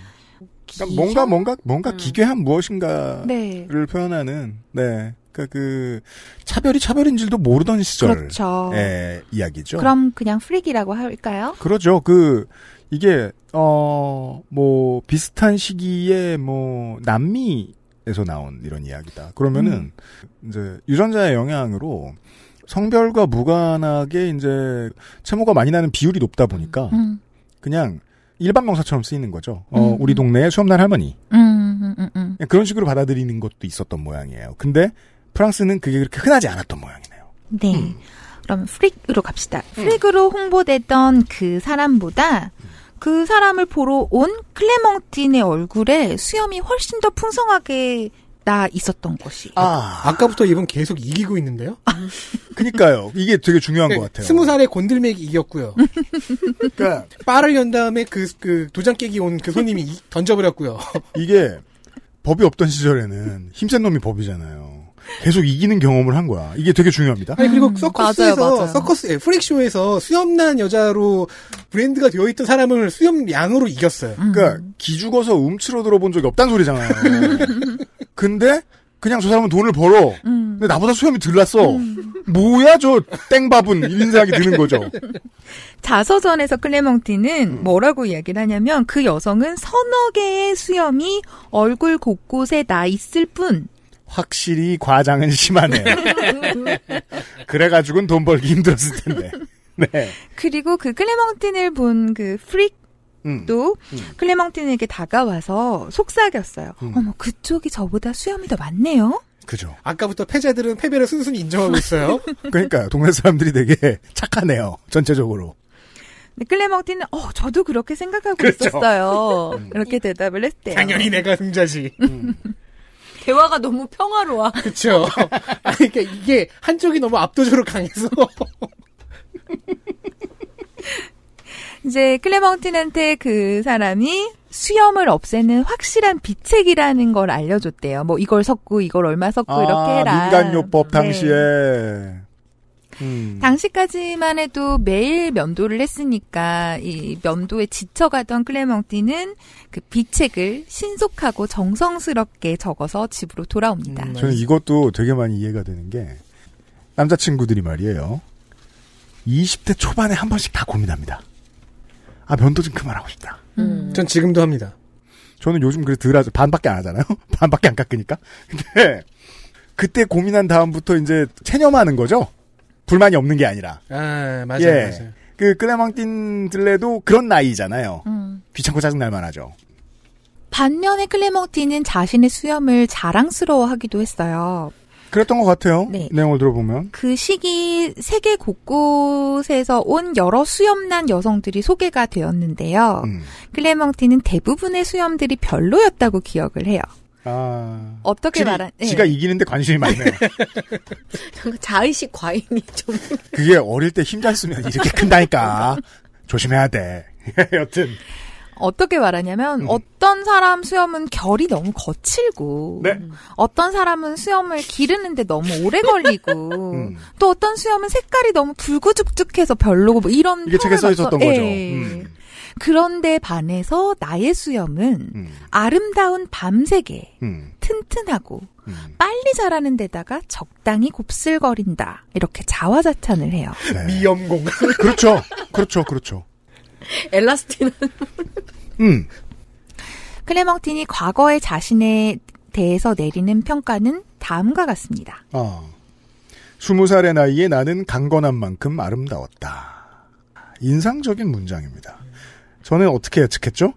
D: 그러니까 뭔가
B: 뭔가 뭔가 음. 기괴한 무엇인가를 네. 표현하는 네. 그러니까 그 차별이 차별인지도 모르던 시절 그렇죠. 예, 이야기죠. 그럼
D: 그냥 프릭이라고 할까요?
B: 그렇죠그 이게 어 뭐 비슷한 시기에 뭐 남미 에서 나온 이런 이야기다. 그러면은 음. 이제 유전자의 영향으로 성별과 무관하게 이제 채모가 많이 나는 비율이 높다 보니까 음. 그냥 일반 명사처럼 쓰이는 거죠. 어, 음. 어, 우리 음. 동네에 수염난 할머니.
A: 음, 음,
B: 그런 식으로 받아들이는 것도 있었던 모양이에요. 근데 프랑스는 그게 그렇게 흔하지 않았던 모양이네요. 네. 그럼 프릭으로 갑시다.
A: 프릭으로
D: 홍보됐던그 사람보다 그 사람을 보러 온클레몽틴의 얼굴에 수염이 훨씬 더 풍성하게 나 있었던 것이. 아,
E: 아까부터 이분 계속 이기고 있는데요? 그니까요. 이게 되게 중요한 네, 것 같아요. 스무 살에 곤들맥이 이겼고요. 그러니까 빠를 연 다음에 그, 그 도장 깨기 온 그 손님이 던져버렸고요.
B: 이게 법이 없던 시절에는 힘센 놈이 법이잖아요. 계속 이기는 경험을 한 거야. 이게 되게 중요합니다. 아니 그리고 음,
E: 서커스에서 맞아요, 맞아요. 서커스 예, 프릭쇼에서 수염난 여자로 브랜드가 되어 있던 사람을 수염양으로 이겼어요. 음. 그러니까 기죽어서 움츠러 들어본 적이 없단 소리잖아요. 근데 그냥 저 사람은 돈을 벌어.
B: 음. 근데 나보다 수염이 들랐어 음. 뭐야 저 땡밥은 이런 생각이 드는 거죠.
D: 자서전에서 클레몽티는 음. 뭐라고 이야기를 하냐면 그 여성은 서너 개의 수염이 얼굴 곳곳에 나 있을 뿐
B: 확실히 과장은 심하네요. 그래가지고는 돈 벌기 힘들었을 텐데. 네.
D: 그리고 그 클레멍틴을 본 그 프릭 또 음. 음. 클레멍틴에게 다가와서 속삭였어요. 음. 어머 그쪽이 저보다 수염이 더 많네요.
E: 그죠. 아까부터
B: 패자들은 패배를 순순히 인정하고 있어요. 그러니까 동네 사람들이 되게 착하네요.
E: 전체적으로.
D: 네, 클레멍틴은 어 저도 그렇게 생각하고 그렇죠. 있었어요. 이렇게 음.
E: 대답을 했대요. 당연히 내가 승자지. 음. 대화가 너무 평화로워. 그렇죠. 아 그러니까 이게 한쪽이 너무 압도적으로 강해서.
D: 이제 클레멍틴한테 그 사람이 수염을 없애는 확실한 비책이라는 걸 알려줬대요. 뭐 이걸 섞고 이걸 얼마 섞고 아, 이렇게 해라. 민간요법 네. 당시에.
B: 네. 음.
D: 당시까지만 해도 매일 면도를 했으니까 이 면도에 지쳐가던 클레멍띠는 그 비책을 신속하고 정성스럽게 적어서 집으로 돌아옵니다. 음, 저는
B: 이것도 되게 많이 이해가 되는 게 남자친구들이 말이에요. 20대 초반에 한 번씩 다 고민합니다. 아 면도 좀 그만하고 싶다. 음. 전 지금도 합니다. 저는 요즘 그래 덜 하죠. 반밖에 안 하잖아요. 반밖에 안 깎으니까. 근데 그때 고민한 다음부터 이제 체념하는 거죠. 불만이 없는 게 아니라.
E: 아, 맞아요. 예. 맞아요.
B: 그 클레망틴들레도 그런 나이잖아요. 음. 귀찮고 짜증날만 하죠.
D: 반면에 클레망틴은 자신의 수염을 자랑스러워하기도 했어요.
B: 그랬던 것 같아요. 네. 내용을 들어보면.
D: 그 시기 세계 곳곳에서 온 여러 수염난 여성들이 소개가 되었는데요. 음. 클레멍틴은 대부분의 수염들이 별로였다고 기억을 해요.
B: 아, 어떻게 말하? 네. 지가 이기는데 관심이 많네요. 자의식 과잉이 좀. 그게 어릴 때 힘잘으면 이렇게 큰다니까 조심해야 돼. 여튼 어떻게
D: 말하냐면 음. 어떤 사람 수염은 결이 너무 거칠고 네. 어떤 사람은 수염을 기르는데 너무 오래 걸리고 음. 또 어떤 수염은 색깔이 너무 불구죽죽해서 별로고 뭐 이런 이게 책에 써 있었던 거죠. 예. 음. 그런데 반해서 나의 수염은 음. 아름다운 밤색에 음. 튼튼하고 음. 빨리 자라는 데다가 적당히 곱슬거린다. 이렇게 자화자찬을 해요. 네.
B: 미염공. 그렇죠. 그렇죠. 그렇죠.
D: 엘라스틴은 음. 클레멍틴이 과거의 자신에 대해서 내리는 평가는 다음과 같습니다.
B: 어. 아. 20살의 나이에 나는 강건한 만큼 아름다웠다. 인상적인 문장입니다. 저는 어떻게 예측했죠?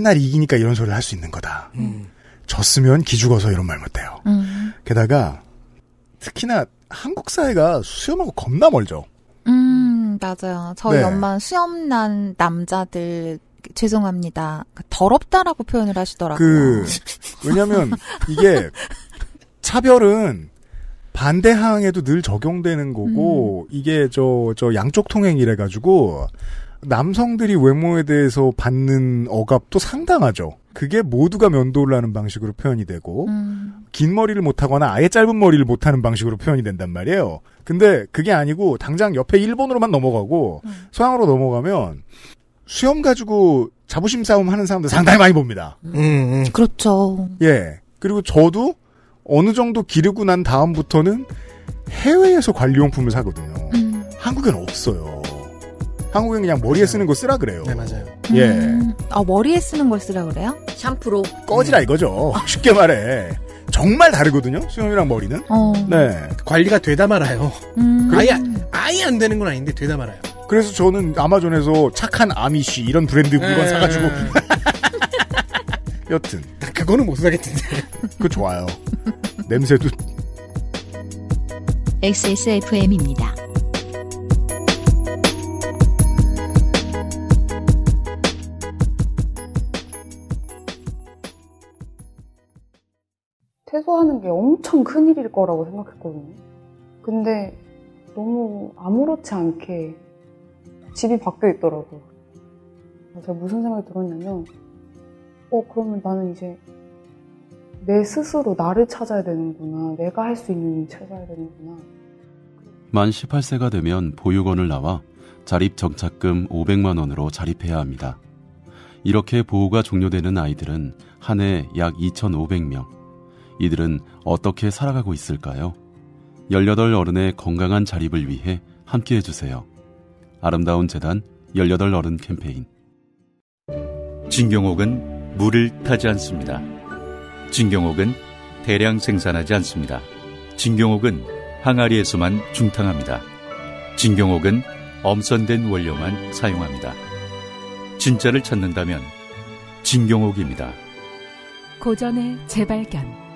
B: 맨날 이기니까 이런 소리를 할 수 있는 거다. 음. 졌으면 기죽어서 이런 말 못해요. 음. 게다가 특히나 한국 사회가 수염하고 겁나 멀죠.
D: 음 맞아요. 저희 네. 엄마 수염난 남자들 죄송합니다. 그 더럽다라고 표현을 하시더라고요. 그
B: 왜냐하면 이게 차별은 반대 항에도 늘 적용되는 거고 음. 이게 저 저 양쪽 통행이래 가지고 남성들이 외모에 대해서 받는 억압도 상당하죠. 그게 모두가 면도를 하는 방식으로 표현이 되고 음. 긴 머리를 못하거나 아예 짧은 머리를 못하는 방식으로 표현이 된단 말이에요. 근데 그게 아니고 당장 옆에 일본으로만 넘어가고 음. 서양으로 넘어가면 수염 가지고 자부심 싸움 하는 사람들 상당히 많이 봅니다. 음, 음, 음. 그렇죠. 예. 그리고 저도 어느 정도 기르고 난 다음부터는 해외에서 관리용품을 사거든요. 음. 한국엔 없어요. 한국은 그냥 머리에 쓰는 거 쓰라 그래요. 네, 맞아요. 예. 음,
D: 아, 머리에 쓰는 걸 쓰라 그래요?
A: 샴푸로.
B: 꺼지라 네. 이거죠. 쉽게 말해. 정말 다르거든요. 수염이랑 머리는.
A: 어. 네.
B: 관리가 되다 말아요. 음. 아예 아예 안 되는 건 아닌데 되다 말아요. 그래서 저는 아마존에서 착한 아미쉬 이런 브랜드 물건 네. 에. 사가지고. 네. 여튼 그거는 못 사겠는데. 그거 좋아요. 냄새도.
D: XSFM입니다.
A: 퇴소하는 게 엄청 큰 일일 거라고 생각했거든요. 근데 너무 아무렇지 않게 집이 바뀌어 있더라고요. 제가 무슨 생각이 들었냐면,
D: 어, 그러면 나는 이제 내 스스로 나를 찾아야 되는구나. 내가 할 수
A: 있는 일을 찾아야 되는구나.
C: 만 18세가 되면 보육원을 나와
B: 자립정착금 500만 원으로 자립해야 합니다. 이렇게 보호가 종료되는 아이들은 한 해 약 2,500명. 이들은 어떻게 살아가고 있을까요? 18 어른의 건강한 자립을 위해 함께 해주세요.
C: 아름다운 재단 18 어른 캠페인 진경옥은 물을 타지 않습니다. 진경옥은 대량 생산하지 않습니다. 진경옥은 항아리에서만 중탕합니다. 진경옥은 엄선된 원료만 사용합니다. 진짜를 찾는다면 진경옥입니다.
D: 고전의 재발견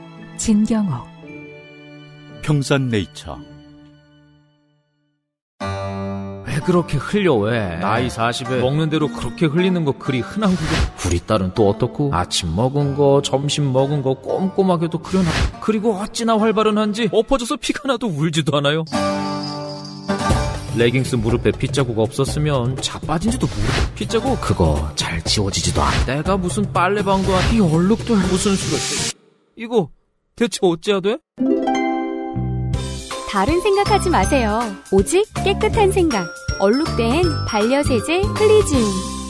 D: 진경옥
C: 평산네이처 왜 그렇게 흘려 왜 나이 40에 먹는 대로 그렇게 흘리는 거 그리 흔한 거고 우리 딸은 또 어떻고 아침 먹은 거 점심 먹은 거 꼼꼼하게도 그려놔 그리고 어찌나 활발은 한지 엎어져서 피가 나도 울지도 않아요 레깅스 무릎에 핏자국 없었으면 자빠진지도 모르고 핏자국 그거 잘 지워지지도 않아 내가 무슨 빨래방도 아니 얼룩도 무슨 수를 이거 대체 어찌해야 돼?
A: 다른 생각하지 마세요. 오직 깨끗한 생각. 얼룩된 반려세제 클리징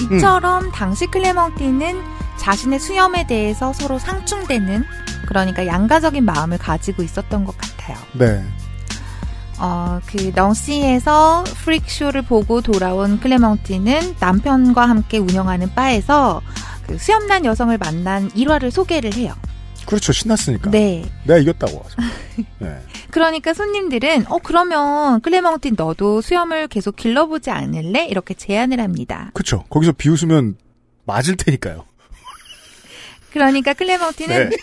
D: 이처럼 음. 당시 클레멍띠는 자신의 수염에 대해서 서로 상충되는 그러니까 양가적인 마음을 가지고 있었던 것 같아요. 네. 어, 그 넝시에서 프릭쇼를 보고 돌아온 클레멍티는 남편과 함께 운영하는 바에서 그 수염난 여성을 만난 일화를 소개를 해요.
B: 그렇죠. 신났으니까. 네. 내가 이겼다고. 네.
D: 그러니까 손님들은 어 그러면 클레멍틴 너도 수염을 계속 길러보지 않을래? 이렇게 제안을 합니다.
B: 그렇죠. 거기서 비웃으면 맞을 테니까요.
D: 그러니까 클레멍틴은 네.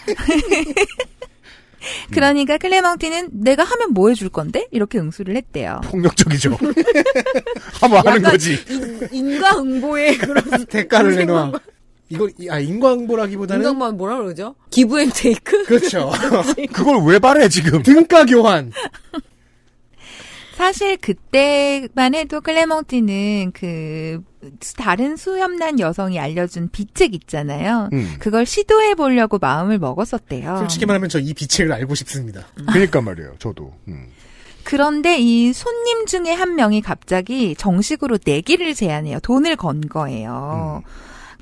D: 그러니까 클레망틴은 내가 하면 뭐 해줄 건데? 이렇게 응수를 했대요.
A: 폭력적이죠. 하면 뭐 하는 거지. 인, 인과응보의 그런
E: 대가를 내놓아 이거아 인광보라기보다는
A: 인광만 뭐라 그러죠?
E: 기부 앤 테이크? 그렇죠. 그걸 왜 말해 지금? 등가 교환.
D: 사실 그때만 해도 클레몽티는 그 다른 수염난 여성이 알려준 비책 있잖아요. 음. 그걸 시도해 보려고 마음을 먹었었대요. 솔직히
E: 말하면 저 이 비책을 알고 싶습니다. 음. 그러니까 말이에요. 저도. 음.
D: 그런데 이 손님 중에 한 명이 갑자기 정식으로 내기를 네 제안해요. 돈을 건 거예요. 음.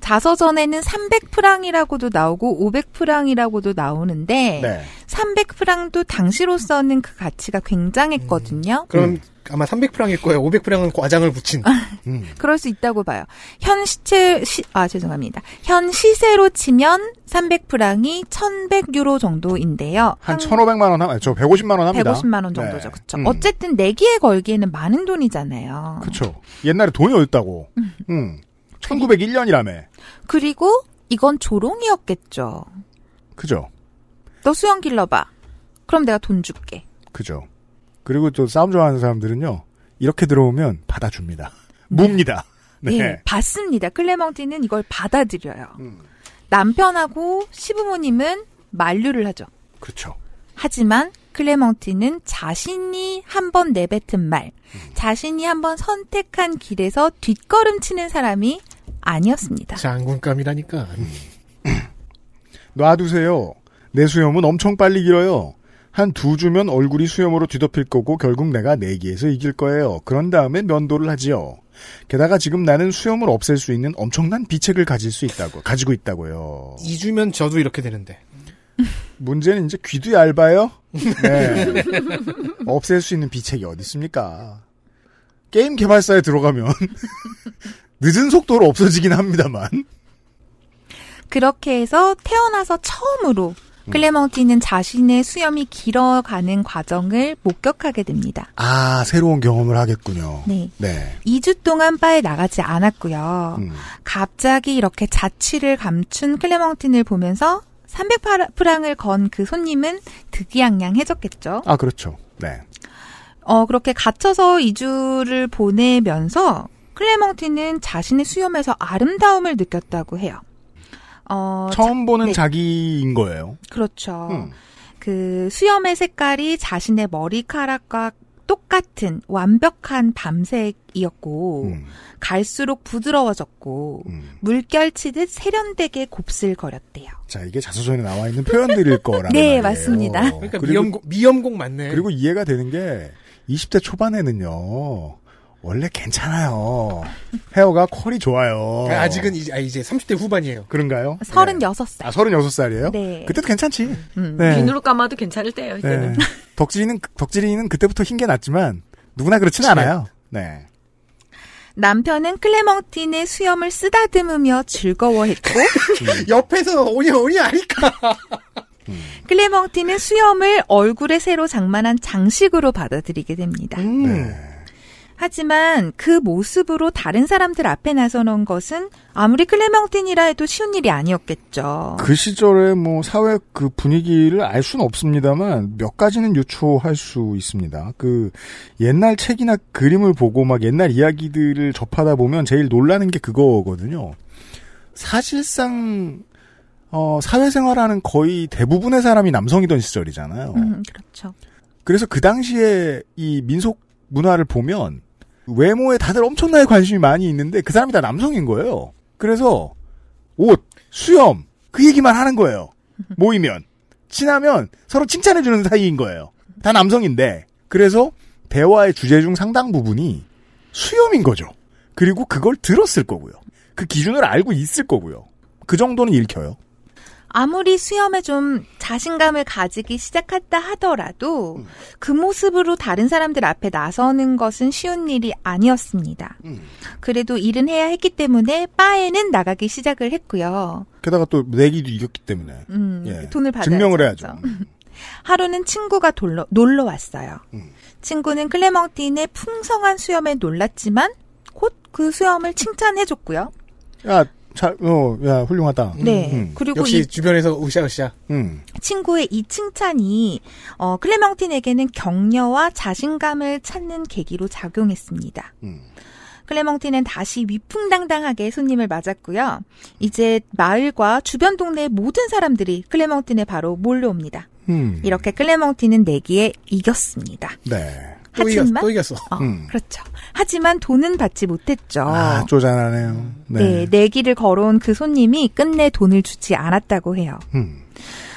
D: 자서전에는 300프랑이라고도 나오고 500프랑이라고도 나오는데 네. 300프랑도 당시로서는 그 가치가 굉장했거든요. 음, 그럼 음.
E: 아마 300프랑일 거예요. 500프랑은 그 과장을 붙인. 아, 음.
D: 그럴 수 있다고 봐요. 현 시체 시, 아 죄송합니다. 현 시세로 치면 300프랑이 1,100유로 정도인데요.
B: 한, 한 1,500만 원 하면 저 150만 원 합니다. 150만 원 정도죠. 네. 그렇죠. 음. 어쨌든
D: 내기에 걸기에는 많은 돈이잖아요.
B: 그렇죠. 옛날에 돈이 어딨다고. 음. 1901년이라며. 음. 그리고 이건 조롱이었겠죠. 그죠.
D: 너 수영 길러봐. 그럼 내가 돈 줄게.
B: 그죠. 그리고 또 싸움 좋아하는 사람들은요. 이렇게 들어오면 받아줍니다. 뭡니다.
D: 네. 네. 예, 받습니다. 클레멍티는 이걸 받아들여요. 음. 남편하고 시부모님은 만류를 하죠. 그렇죠. 하지만 클레멍티는 자신이 한 번 내뱉은 말, 음. 자신이 한 번 선택한 길에서 뒷걸음치는 사람이
E: 아니었습니다. 장군감이라니까.
B: 놔두세요. 내 수염은 엄청 빨리 길어요. 한 두 주면 얼굴이 수염으로 뒤덮일 거고 결국 내가 내기에서 이길 거예요. 그런 다음에 면도를 하지요. 게다가 지금 나는 수염을 없앨 수 있는 엄청난 비책을 가질 수 있다고 가지고 있다고요.
E: 2주면 저도 이렇게 되는데.
B: 문제는 이제 귀도 얇아요. 네. 없앨 수 있는 비책이 어디 있습니까? 게임 개발사에 들어가면 늦은 속도로 없어지긴 합니다만.
D: 그렇게 해서 태어나서 처음으로 클레멍티는 자신의 수염이 길어가는 과정을 목격하게 됩니다.
B: 아, 새로운 경험을 하겠군요. 네. 네.
D: 2주 동안 바에 나가지 않았고요. 음. 갑자기 이렇게 자취를 감춘 클레멍틴을 보면서 300프랑을 건 그 손님은 득이양양해졌겠죠. 아,
B: 그렇죠. 네.
D: 어, 그렇게 갇혀서 2주를 보내면서 클레몽티는 자신의 수염에서 아름다움을 느꼈다고 해요. 어, 처음 자, 보는 네.
B: 자기인 거예요.
D: 그렇죠. 음. 그 수염의 색깔이 자신의 머리카락과 똑같은 완벽한 밤색이었고 음. 갈수록 부드러워졌고 음. 물결 치듯 세련되게 곱슬거렸대요. 자
B: 이게 자서전에 나와 있는 표현들일 거라. 네 말이에요.
D: 맞습니다. 그러니까 미염곡
B: 미염곡 맞네. 그리고 이해가 되는 게 20대 초반에는요 원래 괜찮아요. 헤어가 컬이 좋아요. 그러니까 아직은 이제, 아, 이제 30대 후반이에요. 그런가요?
D: 36살. 네. 아,
B: 36살이에요? 아, 네. 그때도 괜찮지. 음, 네. 음. 비누로
D: 감아도 괜찮을 때예요, 네. 이제는. 네.
B: 덕질이는, 덕질이는 그때부터 흰게 났지만, 누구나 그렇진 그렇죠. 않아요. 네.
D: 남편은 클레멍틴의 수염을 쓰다듬으며 즐거워했고 옆에서 오니 오니 하니까 음. 클레멍틴은 수염을 얼굴에 새로 장만한 장식으로 받아들이게 됩니다. 음. 네. 하지만 그 모습으로 다른 사람들 앞에 나서는 것은 아무리 클레망틴이라 해도 쉬운 일이 아니었겠죠.
B: 그시절에뭐 사회 그 분위기를 알 수는 없습니다만 몇 가지는 유추할 수 있습니다. 그 옛날 책이나 그림을 보고 막 옛날 이야기들을 접하다 보면 제일 놀라는 게 그거거든요. 사실상 어, 사회생활하는 거의 대부분의 사람이 남성이던 시절이잖아요.
A: 음, 그렇죠.
B: 그래서 그 당시에 이 민속 문화를 보면 외모에 다들 엄청나게 관심이 많이 있는데 그 사람이 다 남성인 거예요. 그래서 옷, 수염 그 얘기만 하는 거예요. 모이면 친하면 서로 칭찬해 주는 사이인 거예요. 다 남성인데 그래서 대화의 주제 중 상당 부분이 수염인 거죠. 그리고 그걸 들었을 거고요. 그 기준을 알고 있을 거고요. 그 정도는 읽혀요.
D: 아무리 수염에 좀 자신감을 가지기 시작했다 하더라도 음. 그 모습으로 다른 사람들 앞에 나서는 것은 쉬운 일이 아니었습니다. 음. 그래도 일은 해야 했기 때문에 바에는 나가기 시작을 했고요.
B: 게다가 또 내기도 이겼기 때문에
D: 음,
A: 예. 돈을 받아 증명을 해야죠.
D: 하루는 친구가 돌러, 놀러 왔어요. 음. 친구는 클레멍틴의 풍성한 수염에 놀랐지만 곧 그 수염을 칭찬해줬고요.
B: 야, 잘, 어, 야, 훌륭하다. 네. 음. 음. 그리고 역시 이, 주변에서 으쌰으쌰.
A: 음.
D: 친구의 이 칭찬이 어, 클레멍틴에게는 격려와 자신감을 찾는 계기로 작용했습니다. 음. 클레멍틴은 다시 위풍당당하게 손님을 맞았고요. 이제 마을과 주변 동네의 모든 사람들이 클레멍틴에 바로 몰려옵니다. 음. 이렇게 클레멍틴은 내기에 이겼습니다. 네. 하지만 또 이겼어. 어, 음. 그렇죠. 하지만 돈은 받지 못했죠. 아,
A: 쪼잔하네요. 음. 네. 네,
D: 내기를 걸어온 그 손님이 끝내 돈을 주지 않았다고 해요. 음.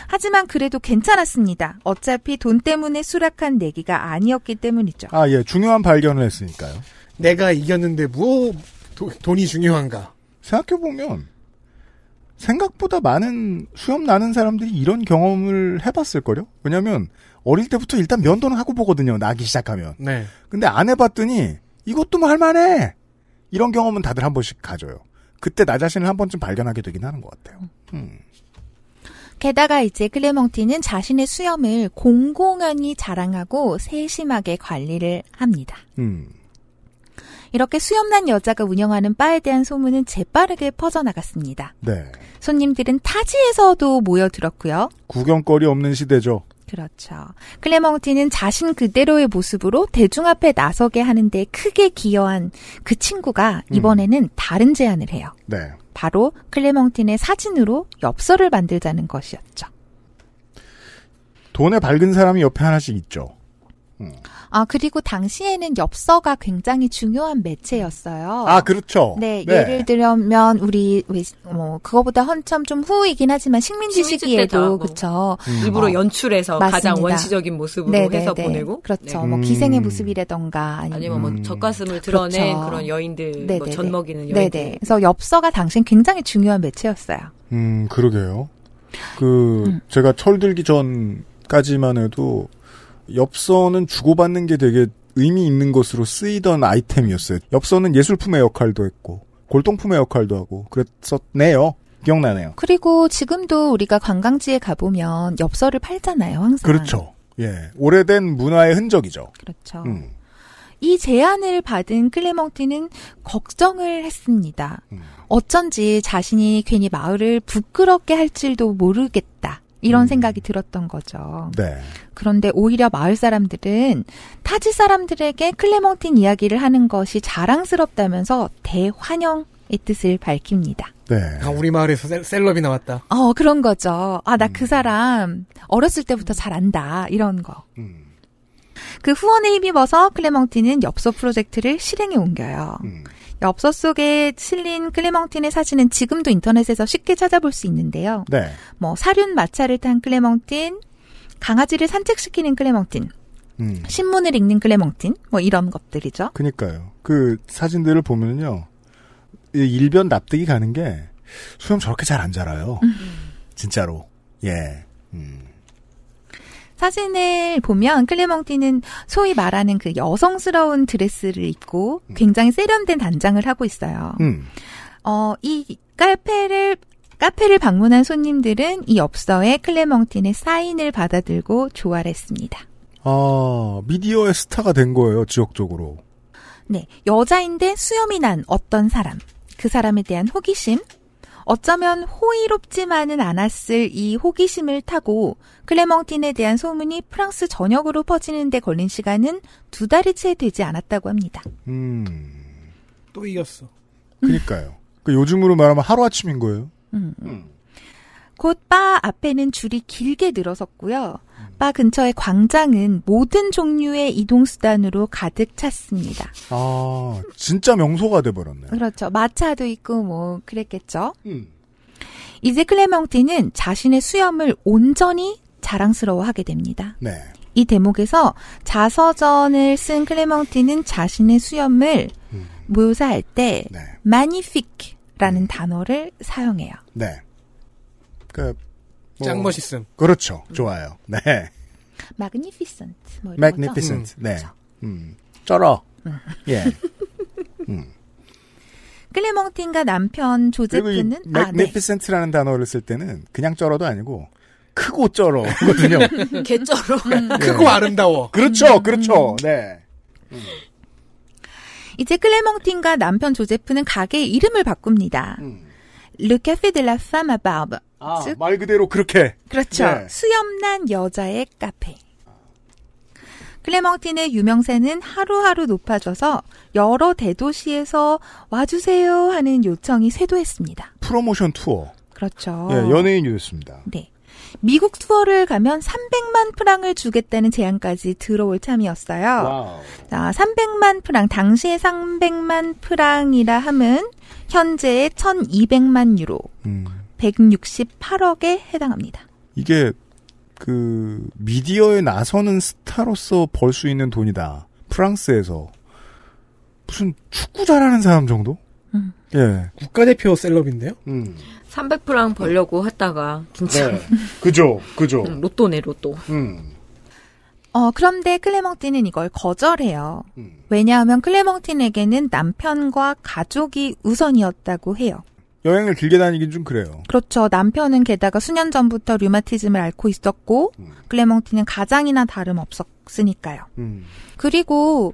D: 하지만 그래도 괜찮았습니다. 어차피 돈 때문에 수락한 내기가 아니었기
B: 때문이죠. 아, 예. 중요한 발견을 했으니까요. 내가 이겼는데 뭐 도, 돈이 중요한가? 생각해 보면 생각보다 많은 수염 나는 사람들이 이런 경험을 해봤을 거요 왜냐하면 어릴 때부터 일단 면도는 하고 보거든요. 나기 시작하면. 네. 근데 안 해봤더니 이것도 뭐 할만해. 이런 경험은 다들 한 번씩 가져요. 그때 나 자신을 한 번쯤 발견하게 되긴 하는 것 같아요. 음.
D: 게다가 이제 클레몽티는 자신의 수염을 공공연히 자랑하고 세심하게 관리를 합니다. 음. 이렇게 수염난 여자가 운영하는 바에 대한 소문은 재빠르게 퍼져나갔습니다. 네. 손님들은 타지에서도
B: 모여들었고요. 구경거리 없는 시대죠.
D: 그렇죠. 클레멍틴은 자신 그대로의 모습으로 대중 앞에 나서게 하는데 크게 기여한 그 친구가 음. 이번에는 음. 다른 제안을 해요. 네. 바로 클레멍틴의 사진으로 엽서를 만들자는 것이었죠.
B: 돈에 밝은 사람이 옆에 하나씩 있죠.
D: 아, 그리고 당시에는 엽서가 굉장히 중요한 매체였어요. 아,
B: 그렇죠. 네, 네. 예를
D: 들면 우리 뭐 그거보다 한참 좀 후이긴 하지만 식민지, 식민지 시기에도 그쵸 음. 일부러 어. 연출해서 맞습니다. 가장 원시적인 모습으로 네네네. 네, 해서 네. 보내고 그렇죠. 네. 뭐 기생의 음. 모습이라던가 아니면, 아니면 뭐 젓가슴을 음. 드러낸 그렇죠. 그런 여인들 뭐 네, 젖먹이는 여인들. 네네. 그래서 엽서가 당시엔 굉장히 중요한 매체였어요.
B: 음, 그러게요. 그 음. 제가 철들기 전까지만 해도 엽서는 주고받는 게 되게 의미 있는 것으로 쓰이던 아이템이었어요. 엽서는 예술품의 역할도 했고 골동품의 역할도 하고 그랬었네요. 기억나네요.
D: 그리고 지금도 우리가 관광지에 가보면 엽서를 팔잖아요, 항상. 그렇죠.
B: 예. 오래된 문화의 흔적이죠.
D: 그렇죠. 음. 이 제안을 받은 클레멍티는 걱정을 했습니다. 음. 어쩐지 자신이 괜히 마을을 부끄럽게 할지도 모르겠다. 이런 음. 생각이 들었던 거죠. 네. 그런데 오히려 마을 사람들은 타지 사람들에게 클레몽틴 이야기를 하는 것이 자랑스럽다면서 대환영의 뜻을 밝힙니다.
E: 네. 아, 우리 마을에서 셀, 셀럽이 나왔다.
D: 어, 그런 거죠. 아, 나그 음. 사람 어렸을 때부터 음. 잘 안다. 이런 거. 음. 그 후원에 힘입어서 클레몽틴은 엽서 프로젝트를 실행에 옮겨요. 음. 엽서 속에 실린 클레멍틴의 사진은 지금도 인터넷에서 쉽게 찾아볼 수 있는데요.
A: 네. 뭐
D: 사륜 마차를 탄 클레멍틴, 강아지를 산책시키는 클레멍틴, 음. 신문을 읽는 클레멍틴, 뭐 이런 것들이죠.
B: 그니까요. 그 사진들을 보면요. 일변 납득이 가는 게 수염 저렇게 잘 안 자라요. 음. 진짜로. 예. 음.
D: 사진을 보면 클레몽티는 소위 말하는 그 여성스러운 드레스를 입고 음. 굉장히 세련된 단장을 하고 있어요. 음. 어, 이 카페를 카페를 방문한 손님들은 이 엽서에 클레몽틴의 사인을 받아들고 조화했습니다. 를
B: 아, 미디어의 스타가 된 거예요, 지역적으로.
D: 네, 여자인데 수염이 난 어떤 사람. 그 사람에 대한 호기심, 어쩌면 호의롭지만은 않았을 이 호기심을 타고 클레멍틴에 대한 소문이 프랑스 전역으로 퍼지는데 걸린 시간은 두 달이 채 되지 않았다고 합니다.
E: 음, 또 이겼어.
B: 그니까요. 그 요즘으로 말하면 하루아침인 거예요. 음. 음.
D: 곧바 앞에는 줄이 길게 늘어섰고요. 아빠 근처의 광장은 모든 종류의 이동수단으로 가득 찼습니다.
B: 아, 진짜 명소가 돼버렸네.
D: 그렇죠. 마차도 있고 뭐 그랬겠죠. 음. 이제 클레망티는 자신의 수염을 온전히 자랑스러워하게 됩니다. 네. 이 대목에서 자서전을 쓴 클레망티는 자신의 수염을 음. 묘사할 때 네. m a g n i f i q 라는 음. 단어를 사용해요.
B: 네. 그짱 어. 멋있음. 그렇죠. 좋아요. 네.
D: magnificent. 뭐 magnificent. 거죠? 음. 네.
B: 그렇죠.
A: 음. 쩔어. 음.
B: 예. 음.
D: 클레몽틴과 남편 조제프는 magnificent라는
B: 아, 네. 단어를 쓸 때는 그냥 쩔어도 아니고 크고 쩔어거든요.
A: 개 쩔어. 음. 크고 예.
B: 아름다워. 그렇죠, 음. 그렇죠. 네. 음.
D: 이제 클레몽틴과 남편 조제프는 가게의 이름을 바꿉니다. 르 카페 델라 파마 바브 아,
B: 말 그대로 그렇게. 그렇죠.
D: 네. 수염난 여자의 카페. 클레멍틴의 유명세는 하루하루 높아져서 여러 대도시에서 와주세요 하는 요청이 쇄도했습니다. 프로모션 투어. 그렇죠. 예, 연예인 유였습니다. 네. 미국 투어를 가면 300만 프랑을 주겠다는 제안까지 들어올 참이었어요. 자, 300만 프랑, 당시의 300만 프랑이라 함은 현재의 1200만 유로. 음. 168억에 해당합니다.
B: 이게 그 미디어에 나서는 스타로서 벌 수 있는 돈이다. 프랑스에서 무슨 축구 잘하는 사람 정도?
A: 음.
E: 예. 국가대표 셀럽인데요? 음.
D: 300프랑 벌려고 음. 했다가 진짜 네.
A: 그죠. 그죠.
D: 로또네 로또. 음. 어, 그런데 클레멍틴은 이걸 거절해요. 음. 왜냐하면 클레멍틴에게는 남편과 가족이 우선이었다고 해요.
B: 여행을 길게 다니긴 좀 그래요.
D: 그렇죠. 남편은 게다가 수년 전부터 류마티즘을 앓고 있었고 음. 클레몽티는 가장이나 다름 없었으니까요. 음. 그리고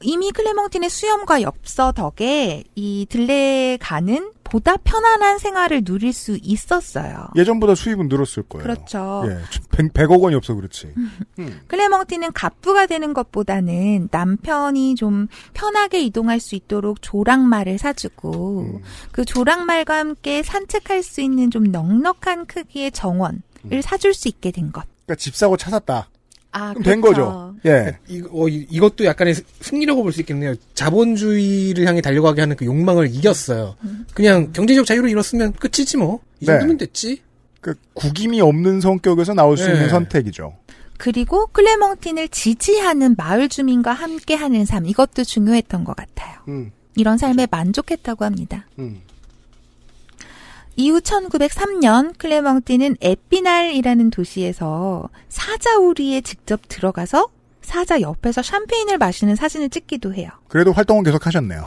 D: 이미 클레몽틴의 수염과 엽서 덕에 이 들레가는 보다 편안한 생활을 누릴 수 있었어요.
B: 예전보다 수입은 늘었을 거예요. 그렇죠. 예, 100, 억 원이 없어 그렇지.
D: 클레몽티는 갑부가 되는 것보다는 남편이 좀 편하게 이동할 수 있도록 조랑말을 사주고 음. 그 조랑말과 함께 산책할 수 있는 좀 넉넉한 크기의 정원을
E: 음. 사줄 수 있게 된 것.
B: 그러니까 집 사고 찾았다.
E: 아, 그렇죠된 거죠.
B: 예. 이, 어,
E: 이, 것도 약간의 승리라고 볼 수 있겠네요. 자본주의를 향해 달려가게 하는 그 욕망을 이겼어요. 음. 그냥 경제적 자유를 잃었으면 끝이지 뭐. 이 네. 정도면 네. 됐지. 그 구김이 없는
B: 성격에서 나올 수 예. 있는 선택이죠.
D: 그리고 클레몽틴을 지지하는 마을 주민과 함께하는 삶 이것도 중요했던 것 같아요. 음. 이런 삶에 그렇죠. 만족했다고 합니다. 음. 이후 1903년 클레망띠는 에피날이라는 도시에서 사자우리에 직접 들어가서 사자 옆에서 샴페인을 마시는 사진을 찍기도 해요.
B: 그래도 활동은 계속 하셨네요.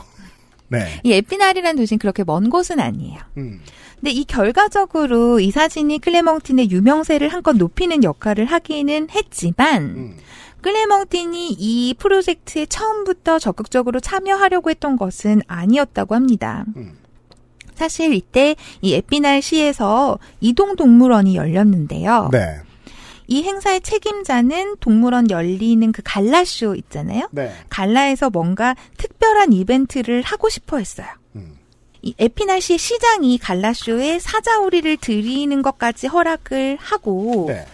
B: 네.
D: 이 에피날이라는 도시는 그렇게 먼 곳은 아니에요. 음. 근데 이 결과적으로 이 사진이 클레멍틴의 유명세를 한껏 높이는 역할을 하기는 했지만 음. 클레멍틴이 이 프로젝트에 처음부터 적극적으로 참여하려고 했던 것은 아니었다고 합니다. 음. 사실 이때 이 에피날 시에서 이동 동물원이 열렸는데요. 네. 이 행사의 책임자는 동물원 열리는 그 갈라쇼 있잖아요. 네. 갈라에서 뭔가 특별한 이벤트를 하고 싶어 했어요. 에피나 시의 시장이 갈라쇼에 사자오리를 드리는 것까지 허락을 하고 네.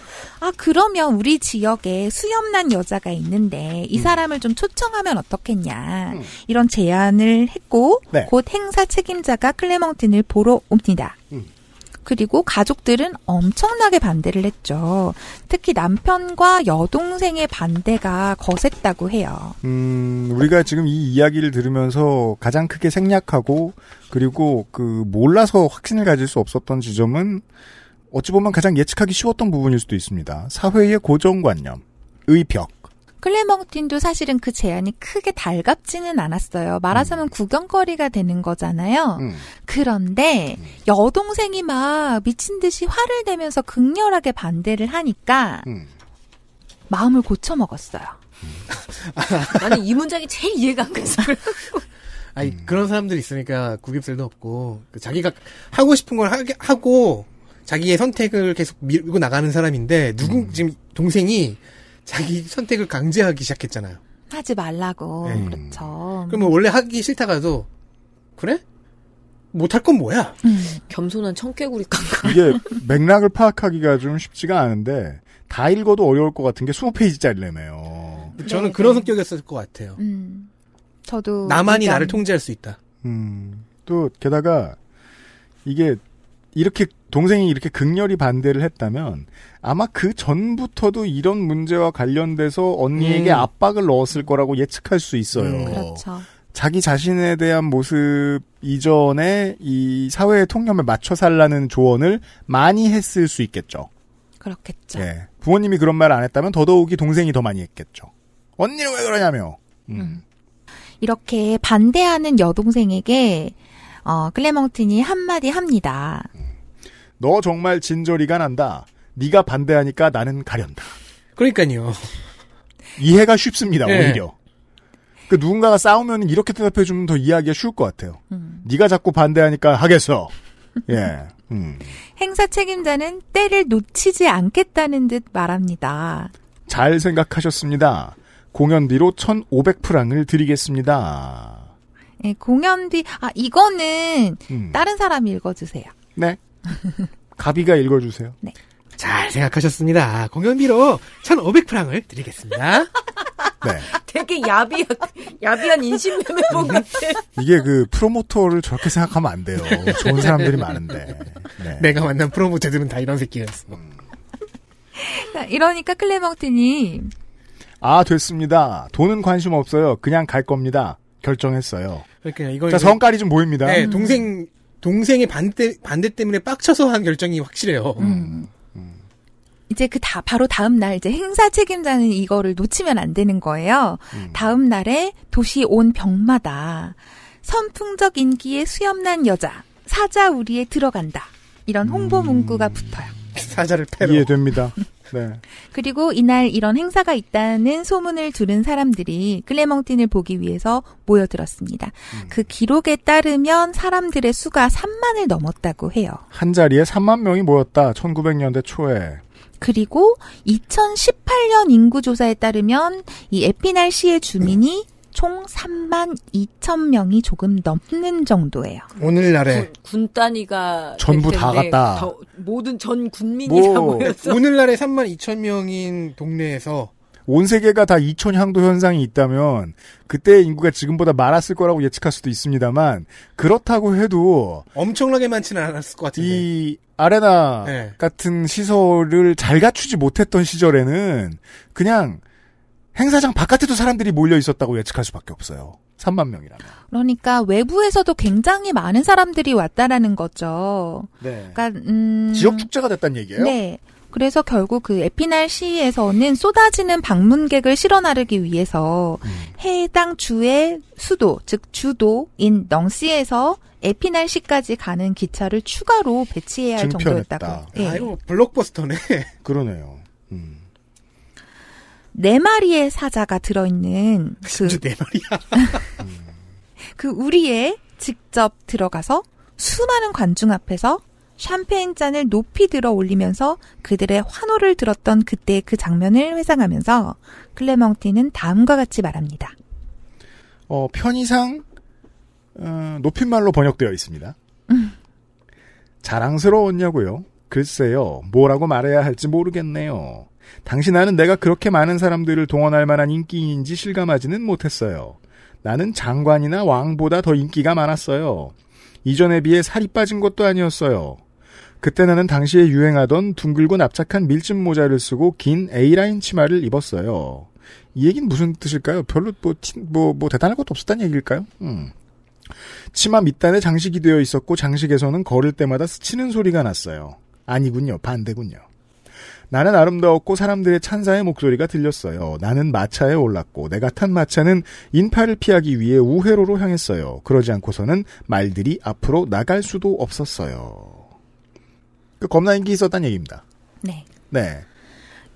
D: 아 그러면 우리 지역에 수염난 여자가 있는데 이 음. 사람을 음. 좀 초청하면 어떻겠냐 음. 이런 제안을 했고 네. 곧 행사 책임자가 클레몽틴을 보러 옵니다. 음. 그리고 가족들은 엄청나게 반대를 했죠. 특히 남편과 여동생의 반대가 거셌다고
B: 해요. 음, 우리가 지금 이 이야기를 들으면서 가장 크게 생략하고 그리고 그 몰라서 확신을 가질 수 없었던 지점은 어찌 보면 가장 예측하기 쉬웠던 부분일 수도 있습니다. 사회의 고정관념, 의벽.
D: 클레멍틴도 사실은 그 제안이 크게 달갑지는 않았어요. 말하자면 음. 구경거리가 되는 거잖아요. 음. 그런데 음. 여동생이 막 미친 듯이 화를 내면서 극렬하게 반대를 하니까 음. 마음을 고쳐 먹었어요.
C: 나는 이 문장이 제일 이해가 안 가서
E: 아니 음. 그런 사람들이 있으니까 구깁셀도 없고 그 자기가 하고 싶은 걸 하게 하고 자기의 선택을 계속 밀고 나가는 사람인데 누구 음. 지금 동생이 자기 선택을 강제하기 시작했잖아요.
D: 하지 말라고. 네. 그렇죠. 그러면 뭐
E: 원래 하기 싫다가도 그래? 못할 건 뭐야? 음.
B: 겸손한 청개구리 깡가.
E: 이게 맥락을 파악하기가 좀
B: 쉽지가 않은데 다 읽어도 어려울 것 같은 게 20페이지짜리라며요. 네, 저는 그런 성격이었을
E: 것 같아요.
D: 음. 저도 나만이 그러 나를 통제할
B: 수 있다. 음. 또 게다가 이게 이렇게 동생이 이렇게 극렬히 반대를 했다면 아마 그 전부터도 이런 문제와 관련돼서 언니에게 음. 압박을 넣었을 거라고 예측할 수 있어요. 음, 그렇죠. 자기 자신에 대한 모습 이전에 이 사회의 통념에 맞춰 살라는 조언을 많이 했을 수 있겠죠. 그렇겠죠. 예. 부모님이 그런 말 안 했다면 더더욱이 동생이 더 많이 했겠죠. 언니는 왜 그러냐며. 음.
D: 음. 이렇게 반대하는 여동생에게 어, 클레멍틴이 한마디 합니다. 음.
B: 너 정말 진저리가 난다. 네가 반대하니까 나는 가련다. 그러니까요. 이해가 쉽습니다. 네. 오히려. 그 누군가가 싸우면 이렇게 대답해 주면 더 이해하기가 쉬울 것 같아요. 음. 네가 자꾸 반대하니까 하겠어. 예. 음.
D: 행사 책임자는 때를 놓치지 않겠다는 듯 말합니다.
B: 잘 생각하셨습니다. 공연비로 1,500프랑을 드리겠습니다.
D: 예, 공연비 아 이거는 음. 다른 사람이 읽어주세요.
E: 네. 가비가 읽어주세요. 네. 잘 생각하셨습니다. 공연비로 1,500프랑을 드리겠습니다. 네. 되게 야비한, 야비한 인신매매범 같
B: 이게 그 프로모터를 저렇게 생각하면 안 돼요. 좋은 사람들이 많은데. 네. 내가 만난 프로모터들은 다 이런 새끼였어. 음.
D: 이러니까 클레멍틴이
B: 아 됐습니다. 돈은 관심 없어요. 그냥 갈 겁니다. 결정했어요.
E: 그러니까 이거 자 성깔이
B: 좀 보입니다. 네, 동생
E: 동생의 반대 반대 때문에 빡쳐서 한 결정이 확실해요. 음. 음. 음.
D: 이제 그 다, 바로 다음 날 이제 행사 책임자는 이거를 놓치면 안 되는 거예요. 음. 다음 날에 도시 온 병마다 선풍적 인기의 수염난 여자 사자 우리에 들어간다 이런 홍보 음. 문구가 붙어요.
E: 사자를 패러
B: 이해됩니다. 네.
D: 그리고 이날 이런 행사가 있다는 소문을 들은 사람들이 클레몽틴을 보기 위해서 모여들었습니다. 음. 그 기록에 따르면 사람들의 수가 3만을 넘었다고 해요.
B: 한 자리에 3만 명이 모였다. 1900년대 초에.
D: 그리고 2018년 인구조사에 따르면 이 에피날 시의 주민이 음. 총 3만 2천 명이 조금 넘는 정도예요. 오늘날에 군,
C: 단위가
D: 전부 다 갔다.
C: 모든 전 국민이
D: 뭐, 다 모였어.
B: 오늘날에 3만 2천 명인 동네에서 온 세계가 다 2천 향도 현상이 있다면 그때 인구가 지금보다 많았을 거라고 예측할 수도 있습니다만 그렇다고 해도 엄청나게 많지는 않았을 것 같은데 이 아레나 네. 같은 시설을 잘 갖추지 못했던 시절에는 그냥 행사장 바깥에도 사람들이 몰려 있었다고 예측할 수밖에 없어요. 3만 명이라면.
D: 그러니까 외부에서도 굉장히 많은 사람들이 왔다라는 거죠. 네. 그러니까 음... 지역
B: 축제가 됐다는 얘기예요. 네.
D: 그래서 결국 그 에피날 시에서는 쏟아지는 방문객을 실어나르기 위해서 음. 해당 주의 수도, 즉 주도인 넝시에서 에피날 시까지 가는 기차를 추가로 배치해야 할 정도였다고. 예. 아, 예. 이고 블록버스터네.
B: 그러네요. 음.
D: 네 마리의 사자가 들어있는 그
A: 네 마리야.
D: 그 우리에 직접 들어가서 수많은 관중 앞에서 샴페인 잔을 높이 들어 올리면서 그들의 환호를 들었던 그때그 장면을 회상하면서 클레멍티는 다음과 같이 말합니다.
B: 어, 편의상 어, 높임말로 번역되어 있습니다. 음. 자랑스러웠냐고요? 글쎄요, 뭐라고 말해야 할지 모르겠네요. 당시 나는 내가 그렇게 많은 사람들을 동원할 만한 인기인지 실감하지는 못했어요. 나는 장관이나 왕보다 더 인기가 많았어요. 이전에 비해 살이 빠진 것도 아니었어요. 그때 나는 당시에 유행하던 둥글고 납작한 밀짚 모자를 쓰고 긴 A라인 치마를 입었어요. 이 얘기는 무슨 뜻일까요? 별로 뭐, 뭐, 뭐 대단할 것도 없었다는 얘기일까요? 음. 치마 밑단에 장식이 되어 있었고 장식에서는 걸을 때마다 스치는 소리가 났어요. 아니군요. 반대군요. 나는 아름다웠고 사람들의 찬사의 목소리가 들렸어요. 나는 마차에 올랐고 내가 탄 마차는 인파를 피하기 위해 우회로로 향했어요. 그러지 않고서는 말들이 앞으로 나갈 수도 없었어요. 그 겁나 인기 있었단 얘기입니다.
D: 네. 네.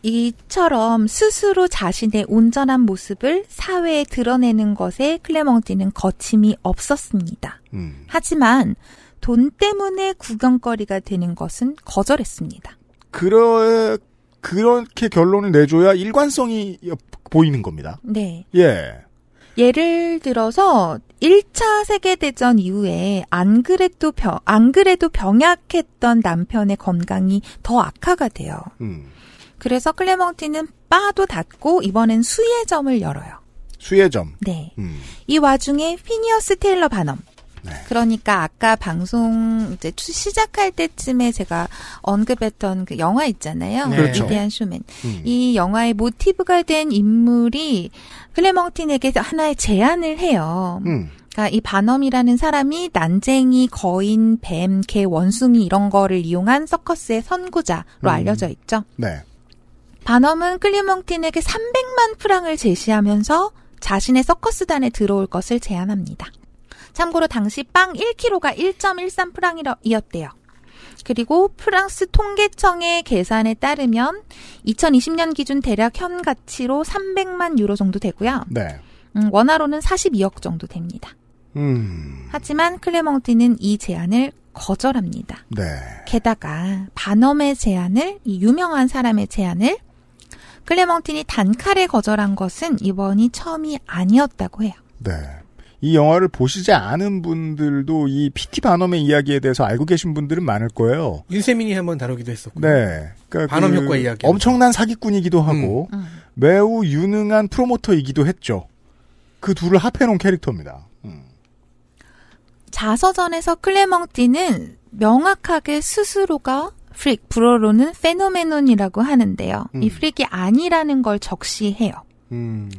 D: 이처럼 스스로 자신의 온전한 모습을 사회에 드러내는 것에 클레멍티는 거침이 없었습니다. 음. 하지만 돈 때문에 구경거리가 되는 것은 거절했습니다.
B: 그러, 그렇게 결론을 내줘야 일관성이 보이는 겁니다. 네. 예.
D: 예를 들어서 1차 세계대전 이후에 안 그래도 병, 안 그래도 병약했던 남편의 건강이 더 악화가 돼요. 음. 그래서 클레멍티는 바도 닫고 이번엔 수예점을 열어요.
E: 수예점. 네. 음.
D: 이 와중에 피니어스 테일러 반엄. 네. 그러니까 아까 방송 이제 시작할 때쯤에 제가 언급했던 그 영화 있잖아요. 네. 그렇죠. 위대한 쇼맨. 음. 이 영화의 모티브가 된 인물이 클레멍틴에게 하나의 제안을 해요. 음. 그러니까 이 반엄이라는 사람이 난쟁이, 거인, 뱀, 개, 원숭이 이런 거를 이용한 서커스의 선구자로 음. 알려져 있죠. 네. 반엄은 클리몽틴에게 300만 프랑을 제시하면서 자신의 서커스단에 들어올 것을 제안합니다. 참고로 당시 빵 1kg가 1.13프랑이었대요. 그리고 프랑스 통계청의 계산에 따르면 2020년 기준 대략 현 가치로 300만 유로 정도 되고요. 네. 음, 원화로는 42억 정도 됩니다.
A: 음.
D: 하지만 클레몽티는 이 제안을 거절합니다. 네. 게다가 반엄의 제안을 이 유명한 사람의 제안을 클레몽틴이 단칼에 거절한 것은 이번이 처음이
E: 아니었다고 해요.
B: 네. 이 영화를 보시지 않은 분들도 이 PT 반넘의 이야기에 대해서 알고 계신 분들은 많을 거예요.
E: 윤세민이 한번 다루기도 했었고. 네.
B: 그러니까 바넘 그 효과 이야기. 엄청난 사기꾼이기도 음. 하고 음. 매우 유능한 프로모터이기도 했죠. 그 둘을 합해놓은 캐릭터입니다. 음.
D: 자서전에서 클레멍띠는 명확하게 스스로가 프릭, 불어로는 페노메논이라고 하는데요. 음. 이 프릭이 아니라는 걸 적시해요. 음.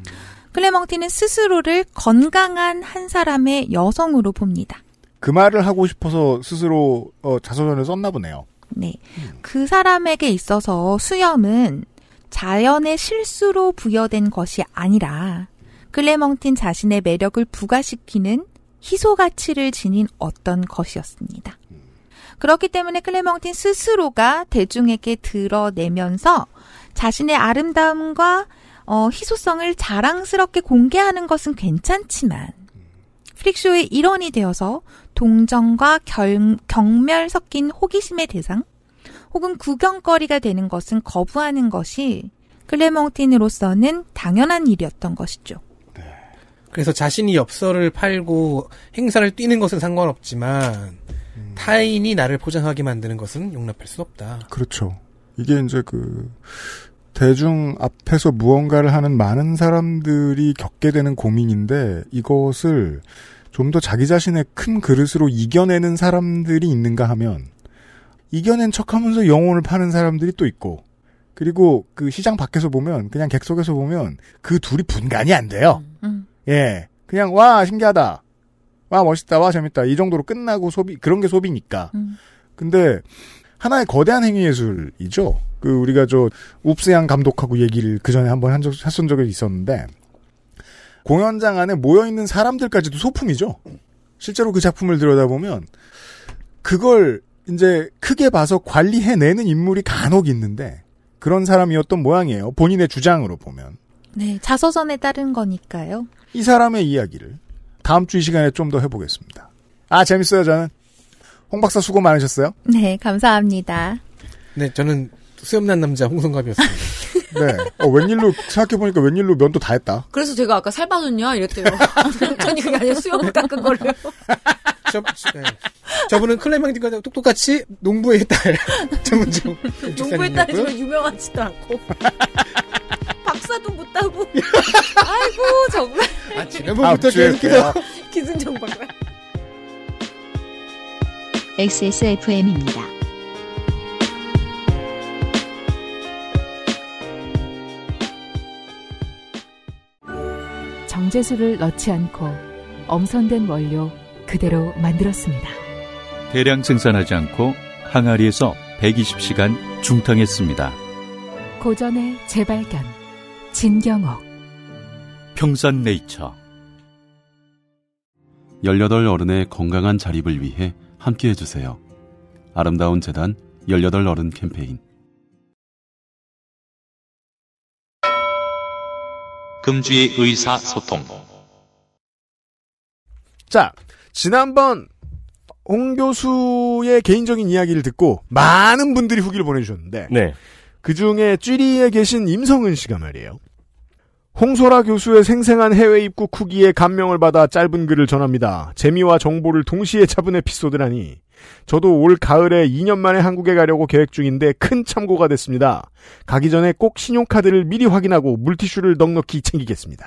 D: 클레멍틴은 스스로를 건강한 한 사람의 여성으로 봅니다.
B: 그 말을 하고 싶어서 스스로 어, 자서전을 썼나 보네요. 네.
D: 음. 그 사람에게 있어서 수염은 자연의 실수로 부여된 것이 아니라 클레멍틴 자신의 매력을 부과시키는 희소 가치를 지닌 어떤 것이었습니다. 음. 그렇기 때문에 클레멍틴 스스로가 대중에게 드러내면서 자신의 아름다움과 어, 희소성을 자랑스럽게 공개하는 것은 괜찮지만 프릭쇼의 일원이 되어서 동정과 결, 경멸 섞인 호기심의 대상 혹은 구경거리가 되는 것은 거부하는 것이 클레몽틴으로서는 당연한 일이었던 것이죠. 네.
E: 그래서 자신이 엽서를 팔고 행사를 뛰는 것은 상관없지만 음. 타인이 나를 포장하게 만드는 것은 용납할 수 없다.
B: 그렇죠. 이게 이제 그 대중 앞에서 무언가를 하는 많은 사람들이 겪게 되는 고민인데 이것을 좀 더 자기 자신의 큰 그릇으로 이겨내는 사람들이 있는가 하면 이겨낸 척하면서 영혼을 파는 사람들이 또 있고 그리고 그 시장 밖에서 보면 그냥 객석에서 보면 그 둘이 분간이 안 돼요. 음, 음. 예, 그냥 와 신기하다, 와 멋있다, 와 재밌다 이 정도로 끝나고 소비 그런 게 소비니까. 음. 근데 하나의 거대한 행위 예술이죠. 그 우리가 저 웁스양 감독하고 얘기를 그 전에 한번 한적 했던 적이 있었는데 공연장 안에 모여 있는 사람들까지도 소품이죠. 실제로 그 작품을 들여다보면 그걸 이제 크게 봐서 관리해내는 인물이 간혹 있는데 그런 사람이었던 모양이에요. 본인의 주장으로 보면.
D: 네, 자서전에 따른 거니까요.
B: 이 사람의 이야기를 다음 주 이 시간에 좀 더 해보겠습니다. 아, 재밌어요, 저는. 홍 박사 수고 많으셨어요.
D: 네, 감사합니다.
B: 네, 저는 수염난 남자 홍성갑이었습니다. 네. 어, 웬일로 생각해보니까 웬일로 면도 다 했다.
D: 그래서 제가 아까 살봐줬냐
A: 이랬대요. 아니 그게 아니 수염을 닦은 걸로
E: 저, 네. 저분은 클레망딩과 똑똑같이 농부의 딸전은정 농부의 딸이 정말
A: 유명하지도 않고 박사도 못 따고 아이고 정말 아, 지난번부터 계속해서
E: 기승전박을
A: XSFM입니다.
D: 방제수를 넣지 않고 엄선된 원료 그대로 만들었습니다.
C: 대량 생산하지 않고 항아리에서 120시간 중탕했습니다.
D: 고전의 재발견 진경옥
C: 평산네이처 18 어른의 건강한 자립을 위해
B: 함께해 주세요. 아름다운 재단 18 어른 캠페인
C: 금주의 의사소통.
B: 자, 지난번 홍 교수의 개인적인 이야기를 듣고 많은 분들이 후기를 보내주셨는데 네. 그 중에 쥐리에 계신 임성은 씨가 말이에요. 홍소라 교수의 생생한 해외 입국 후기에 감명을 받아 짧은 글을 전합니다. 재미와 정보를 동시에 잡은 에피소드라니. 저도 올 가을에 2년 만에 한국에 가려고 계획 중인데 큰 참고가 됐습니다. 가기 전에 꼭 신용카드를 미리 확인하고 물티슈를 넉넉히 챙기겠습니다.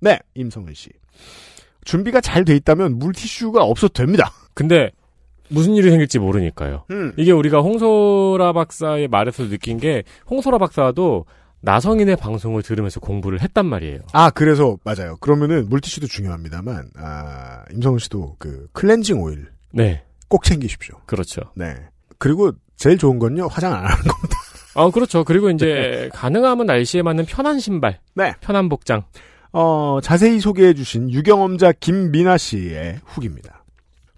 B: 네,
C: 임성은 씨. 준비가 잘 돼 있다면 물티슈가 없어도 됩니다. 근데 무슨 일이 생길지 모르니까요. 음. 이게 우리가 홍소라 박사의 말에서 느낀 게 홍소라 박사도 나성인의 방송을 들으면서 공부를 했단 말이에요.
B: 아, 그래서, 맞아요. 그러면은, 물티슈도 중요합니다만, 아, 임성훈 씨도 그, 클렌징 오일. 네. 꼭 챙기십시오. 그렇죠. 네. 그리고 제일 좋은 건요, 화장 안 하는 겁니다.
C: 아, 그렇죠. 그리고 이제, 네. 가능하면 날씨에 맞는 편한 신발. 네. 편한 복장. 어, 자세히
B: 소개해주신 유경험자 김민아 씨의 후기입니다.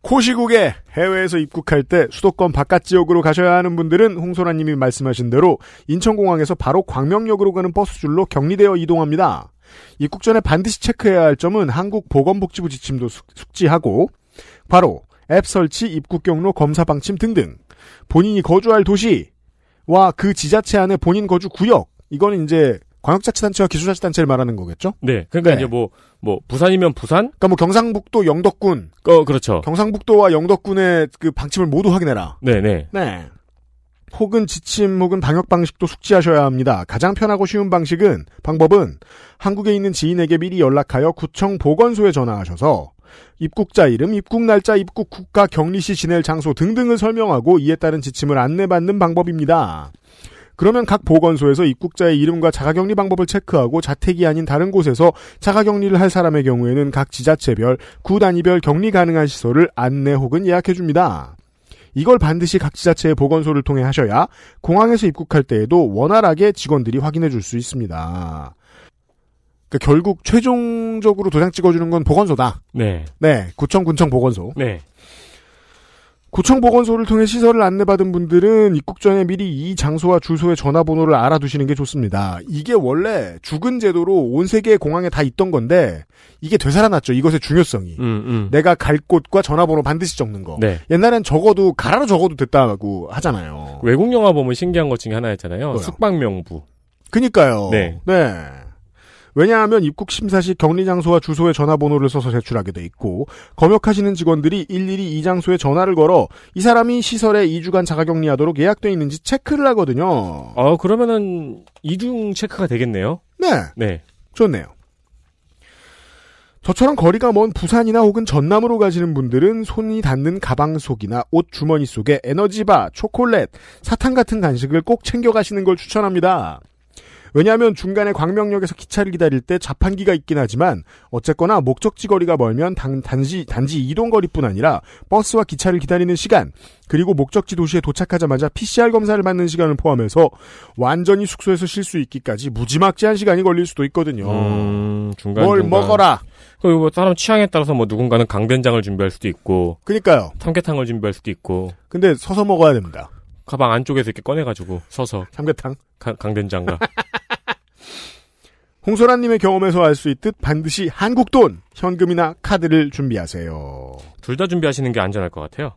B: 코시국에 해외에서 입국할 때 수도권 바깥 지역으로 가셔야 하는 분들은 홍소라님이 말씀하신 대로 인천공항에서 바로 광명역으로 가는 버스줄로 격리되어 이동합니다. 입국 전에 반드시 체크해야 할 점은 한국보건복지부 지침도 숙지하고 바로 앱 설치, 입국 경로, 검사 방침 등등 본인이 거주할 도시와 그 지자체 안에 본인 거주 구역 이거는 이제 광역자치단체와 기술자치단체를 말하는 거겠죠? 네. 그러니까 네. 이제 뭐, 뭐, 부산이면 부산? 그러니까 뭐 경상북도 영덕군. 어, 그렇죠. 경상북도와 영덕군의 그 방침을 모두 확인해라. 네네. 네. 네. 혹은 지침 혹은 방역 방식도 숙지하셔야 합니다. 가장 편하고 쉬운 방식은, 방법은 한국에 있는 지인에게 미리 연락하여 구청 보건소에 전화하셔서 입국자 이름, 입국 날짜, 입국 국가, 격리 시 지낼 장소 등등을 설명하고 이에 따른 지침을 안내받는 방법입니다. 그러면 각 보건소에서 입국자의 이름과 자가격리 방법을 체크하고 자택이 아닌 다른 곳에서 자가격리를 할 사람의 경우에는 각 지자체별 구 단위별 격리 가능한 시설을 안내 혹은 예약해 줍니다. 이걸 반드시 각 지자체의 보건소를 통해 하셔야 공항에서 입국할 때에도 원활하게 직원들이 확인해 줄 수 있습니다. 그러니까 결국 최종적으로 도장 찍어주는 건 보건소다. 네. 네. 구청, 군청, 보건소. 네. 구청 보건소를 통해 시설을 안내받은 분들은 입국 전에 미리 이 장소와 주소의 전화번호를 알아두시는 게 좋습니다. 이게 원래 죽은 제도로 온 세계의 공항에 다 있던 건데 이게 되살아났죠. 이것의 중요성이. 음, 음. 내가 갈 곳과 전화번호 반드시 적는 거. 네. 옛날엔
C: 적어도 가라로 적어도 됐다고 하잖아요. 외국 영화 보면 신기한 것 중에 하나였잖아요. 숙박 명부. 그니까요. 네. 네. 왜냐하면 입국 심사 시 격리 장소와
B: 주소에 전화번호를 써서 제출하게 돼 있고 검역하시는 직원들이 일일이 이 장소에 전화를 걸어 이 사람이 시설에 2주간 자가격리하도록 예약돼 있는지 체크를 하거든요. 어 그러면은
C: 이중 체크가 되겠네요.
B: 네. 네. 좋네요. 저처럼 거리가 먼 부산이나 혹은 전남으로 가시는 분들은 손이 닿는 가방 속이나 옷 주머니 속에 에너지바, 초콜릿, 사탕 같은 간식을 꼭 챙겨 가시는 걸 추천합니다. 왜냐하면 중간에 광명역에서 기차를 기다릴 때 자판기가 있긴 하지만 어쨌거나 목적지 거리가 멀면 단, 단지 단지 이동 거리뿐 아니라 버스와 기차를 기다리는 시간 그리고 목적지 도시에 도착하자마자 PCR 검사를 받는 시간을 포함해서 완전히 숙소에서 쉴 수 있기까지 무지막지한 시간이 걸릴 수도 있거든요.
A: 음, 중간, 뭘 중간. 먹어라.
C: 그리고 뭐 사람 취향에 따라서 뭐 누군가는 강된장을 준비할 수도 있고. 그니까요. 러 삼계탕을 준비할 수도 있고. 근데 서서 먹어야 됩니다. 가방 안쪽에서 이렇게 꺼내가지고 서서 삼계탕 가, 강된장과
B: 홍소라님의 경험에서 알 수 있듯 반드시 한국 돈, 현금이나 카드를 준비하세요.
C: 둘 다 준비하시는 게 안전할 것 같아요.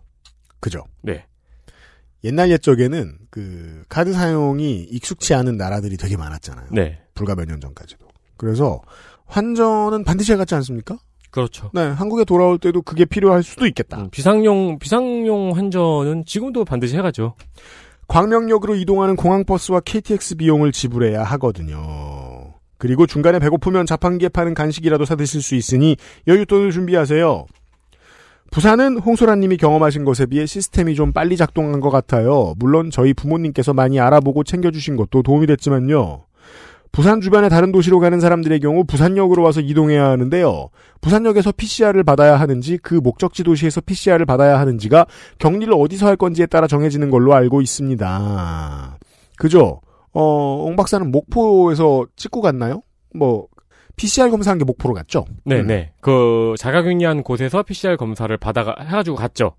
C: 그죠? 네.
B: 옛날 옛적에는 그 카드 사용이 익숙치 않은 나라들이 되게 많았잖아요. 네. 불과 몇 년 전까지도. 그래서 환전은 반드시 해갔지
C: 않습니까? 그렇죠. 네, 한국에 돌아올 때도 그게 필요할 수도 있겠다. 음, 비상용 비상용 환전은 지금도 반드시 해가죠. 광명역으로 이동하는 공항버스와 KTX
B: 비용을 지불해야 하거든요. 그리고 중간에 배고프면 자판기에 파는 간식이라도 사 드실 수 있으니 여윳돈을 준비하세요. 부산은 홍소라님이 경험하신 것에 비해 시스템이 좀 빨리 작동한 것 같아요. 물론 저희 부모님께서 많이 알아보고 챙겨주신 것도 도움이 됐지만요. 부산 주변의 다른 도시로 가는 사람들의 경우 부산역으로 와서 이동해야 하는데요. 부산역에서 PCR을 받아야 하는지 그 목적지 도시에서 PCR을 받아야 하는지가 격리를 어디서 할 건지에 따라 정해지는 걸로 알고 있습니다. 그죠? 어, 옹 박사는 목포에서 찍고 갔나요? 뭐, PCR 검사한 게 목포로 갔죠?
C: 네네. 음. 네. 그, 자가격리한 곳에서 PCR 검사를 받아, 가 해가지고 갔죠.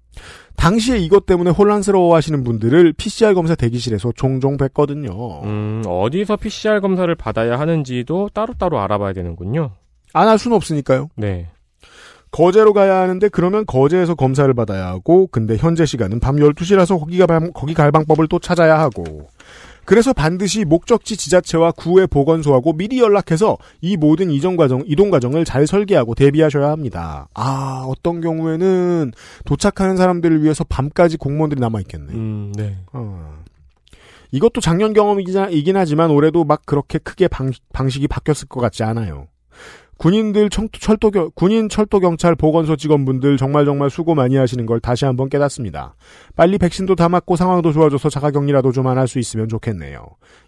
C: 당시에
B: 이것 때문에 혼란스러워 하시는 분들을 PCR 검사 대기실에서 종종 뵀거든요.
C: 음, 어디서 PCR 검사를 받아야 하는지도 따로따로 알아봐야 되는군요.
B: 안 할 수는 없으니까요. 네. 거제로 가야 하는데 그러면 거제에서 검사를 받아야 하고 근데 현재 시간은 밤 12시라서 거기 가 거기 갈 방법을 또 찾아야 하고 그래서 반드시 목적지 지자체와 구의 보건소하고 미리 연락해서 이 모든 이전 과정, 이동 과정을 잘 설계하고 대비하셔야 합니다. 아, 어떤 경우에는 도착하는 사람들을 위해서 밤까지 공무원들이 남아있겠네. 음, 네. 어. 이것도 작년 경험이긴 하지만 올해도 막 그렇게 크게 방, 방식이 바뀌었을 것 같지 않아요. 군인들 철도 군인 철도 경찰 보건소 직원분들 정말 정말 수고 많이 하시는 걸 다시 한번 깨닫습니다. 빨리 백신도 다 맞고 상황도 좋아져서 자가격리라도 좀 안 할 수 있으면 좋겠네요.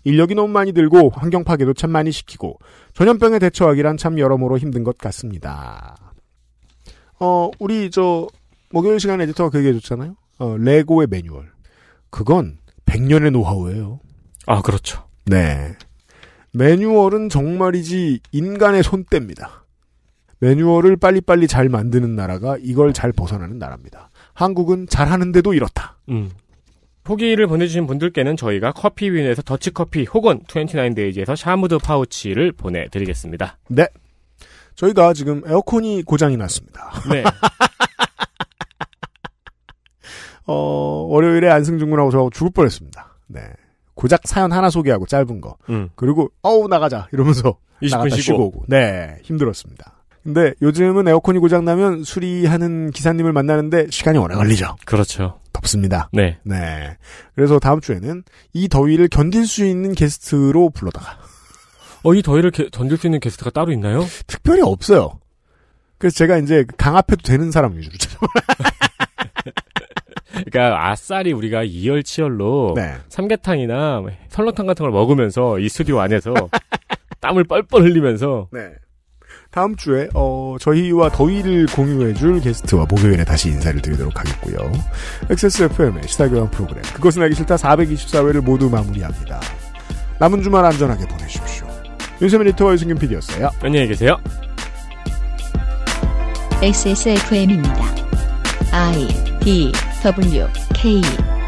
B: 인력이 너무 많이 들고 환경 파괴도 참 많이 시키고 전염병에 대처하기란 참 여러모로 힘든 것 같습니다. 어 우리 저 목요일 시간 에디터가 그 얘기해줬잖아요. 어, 레고의 매뉴얼 그건 100년의 노하우예요.
C: 아 그렇죠. 네.
B: 매뉴얼은 정말이지 인간의 손때입니다. 매뉴얼을 빨리빨리 잘 만드는 나라가 이걸 잘 벗어나는 나라입니다. 한국은 잘하는데도
C: 이렇다. 음. 후기를 보내주신 분들께는 저희가 커피윈에서 더치커피 혹은 29데이지에서 샤무드 파우치를 보내드리겠습니다.
B: 네. 저희가 지금 에어컨이 고장이 났습니다. 네. 어, 월요일에 안승준 군하고 저하고 죽을 뻔했습니다. 네. 고작 사연 하나 소개하고 짧은
C: 거.
A: 음.
B: 그리고 어우 나가자 이러면서 20분 쉬고. 쉬고 오고. 네, 힘들었습니다. 근데 요즘은 에어컨이 고장나면 수리하는 기사님을 만나는데 시간이 오래 걸리죠.
C: 그렇죠. 덥습니다. 네.
B: 네. 그래서 다음 주에는 이 더위를 견딜 수 있는 게스트로 불러다가.
C: 어, 이 더위를 게, 견딜 수 있는 게스트가 따로 있나요?
B: 특별히 없어요. 그래서 제가 이제 그 강압해도 되는 사람 위주로 찾아봐요.
C: 그러니까 아싸리 우리가 이열치열로 네. 삼계탕이나 뭐 설렁탕 같은 걸 먹으면서 이 스튜디오 안에서 땀을 뻘뻘 흘리면서 네.
B: 다음 주에 어, 저희와 더위를 공유해줄 게스트와 목요일에 다시 인사를 드리도록 하겠고요. XSFM의 시사교양 프로그램 그것은 알기 싫다 424회를 모두 마무리합니다. 남은 주말 안전하게 보내십시오. 윤세민 리터와 유승균 PD였어요.
C: 안녕히 계세요.
D: XSFM입니다. I D W
A: K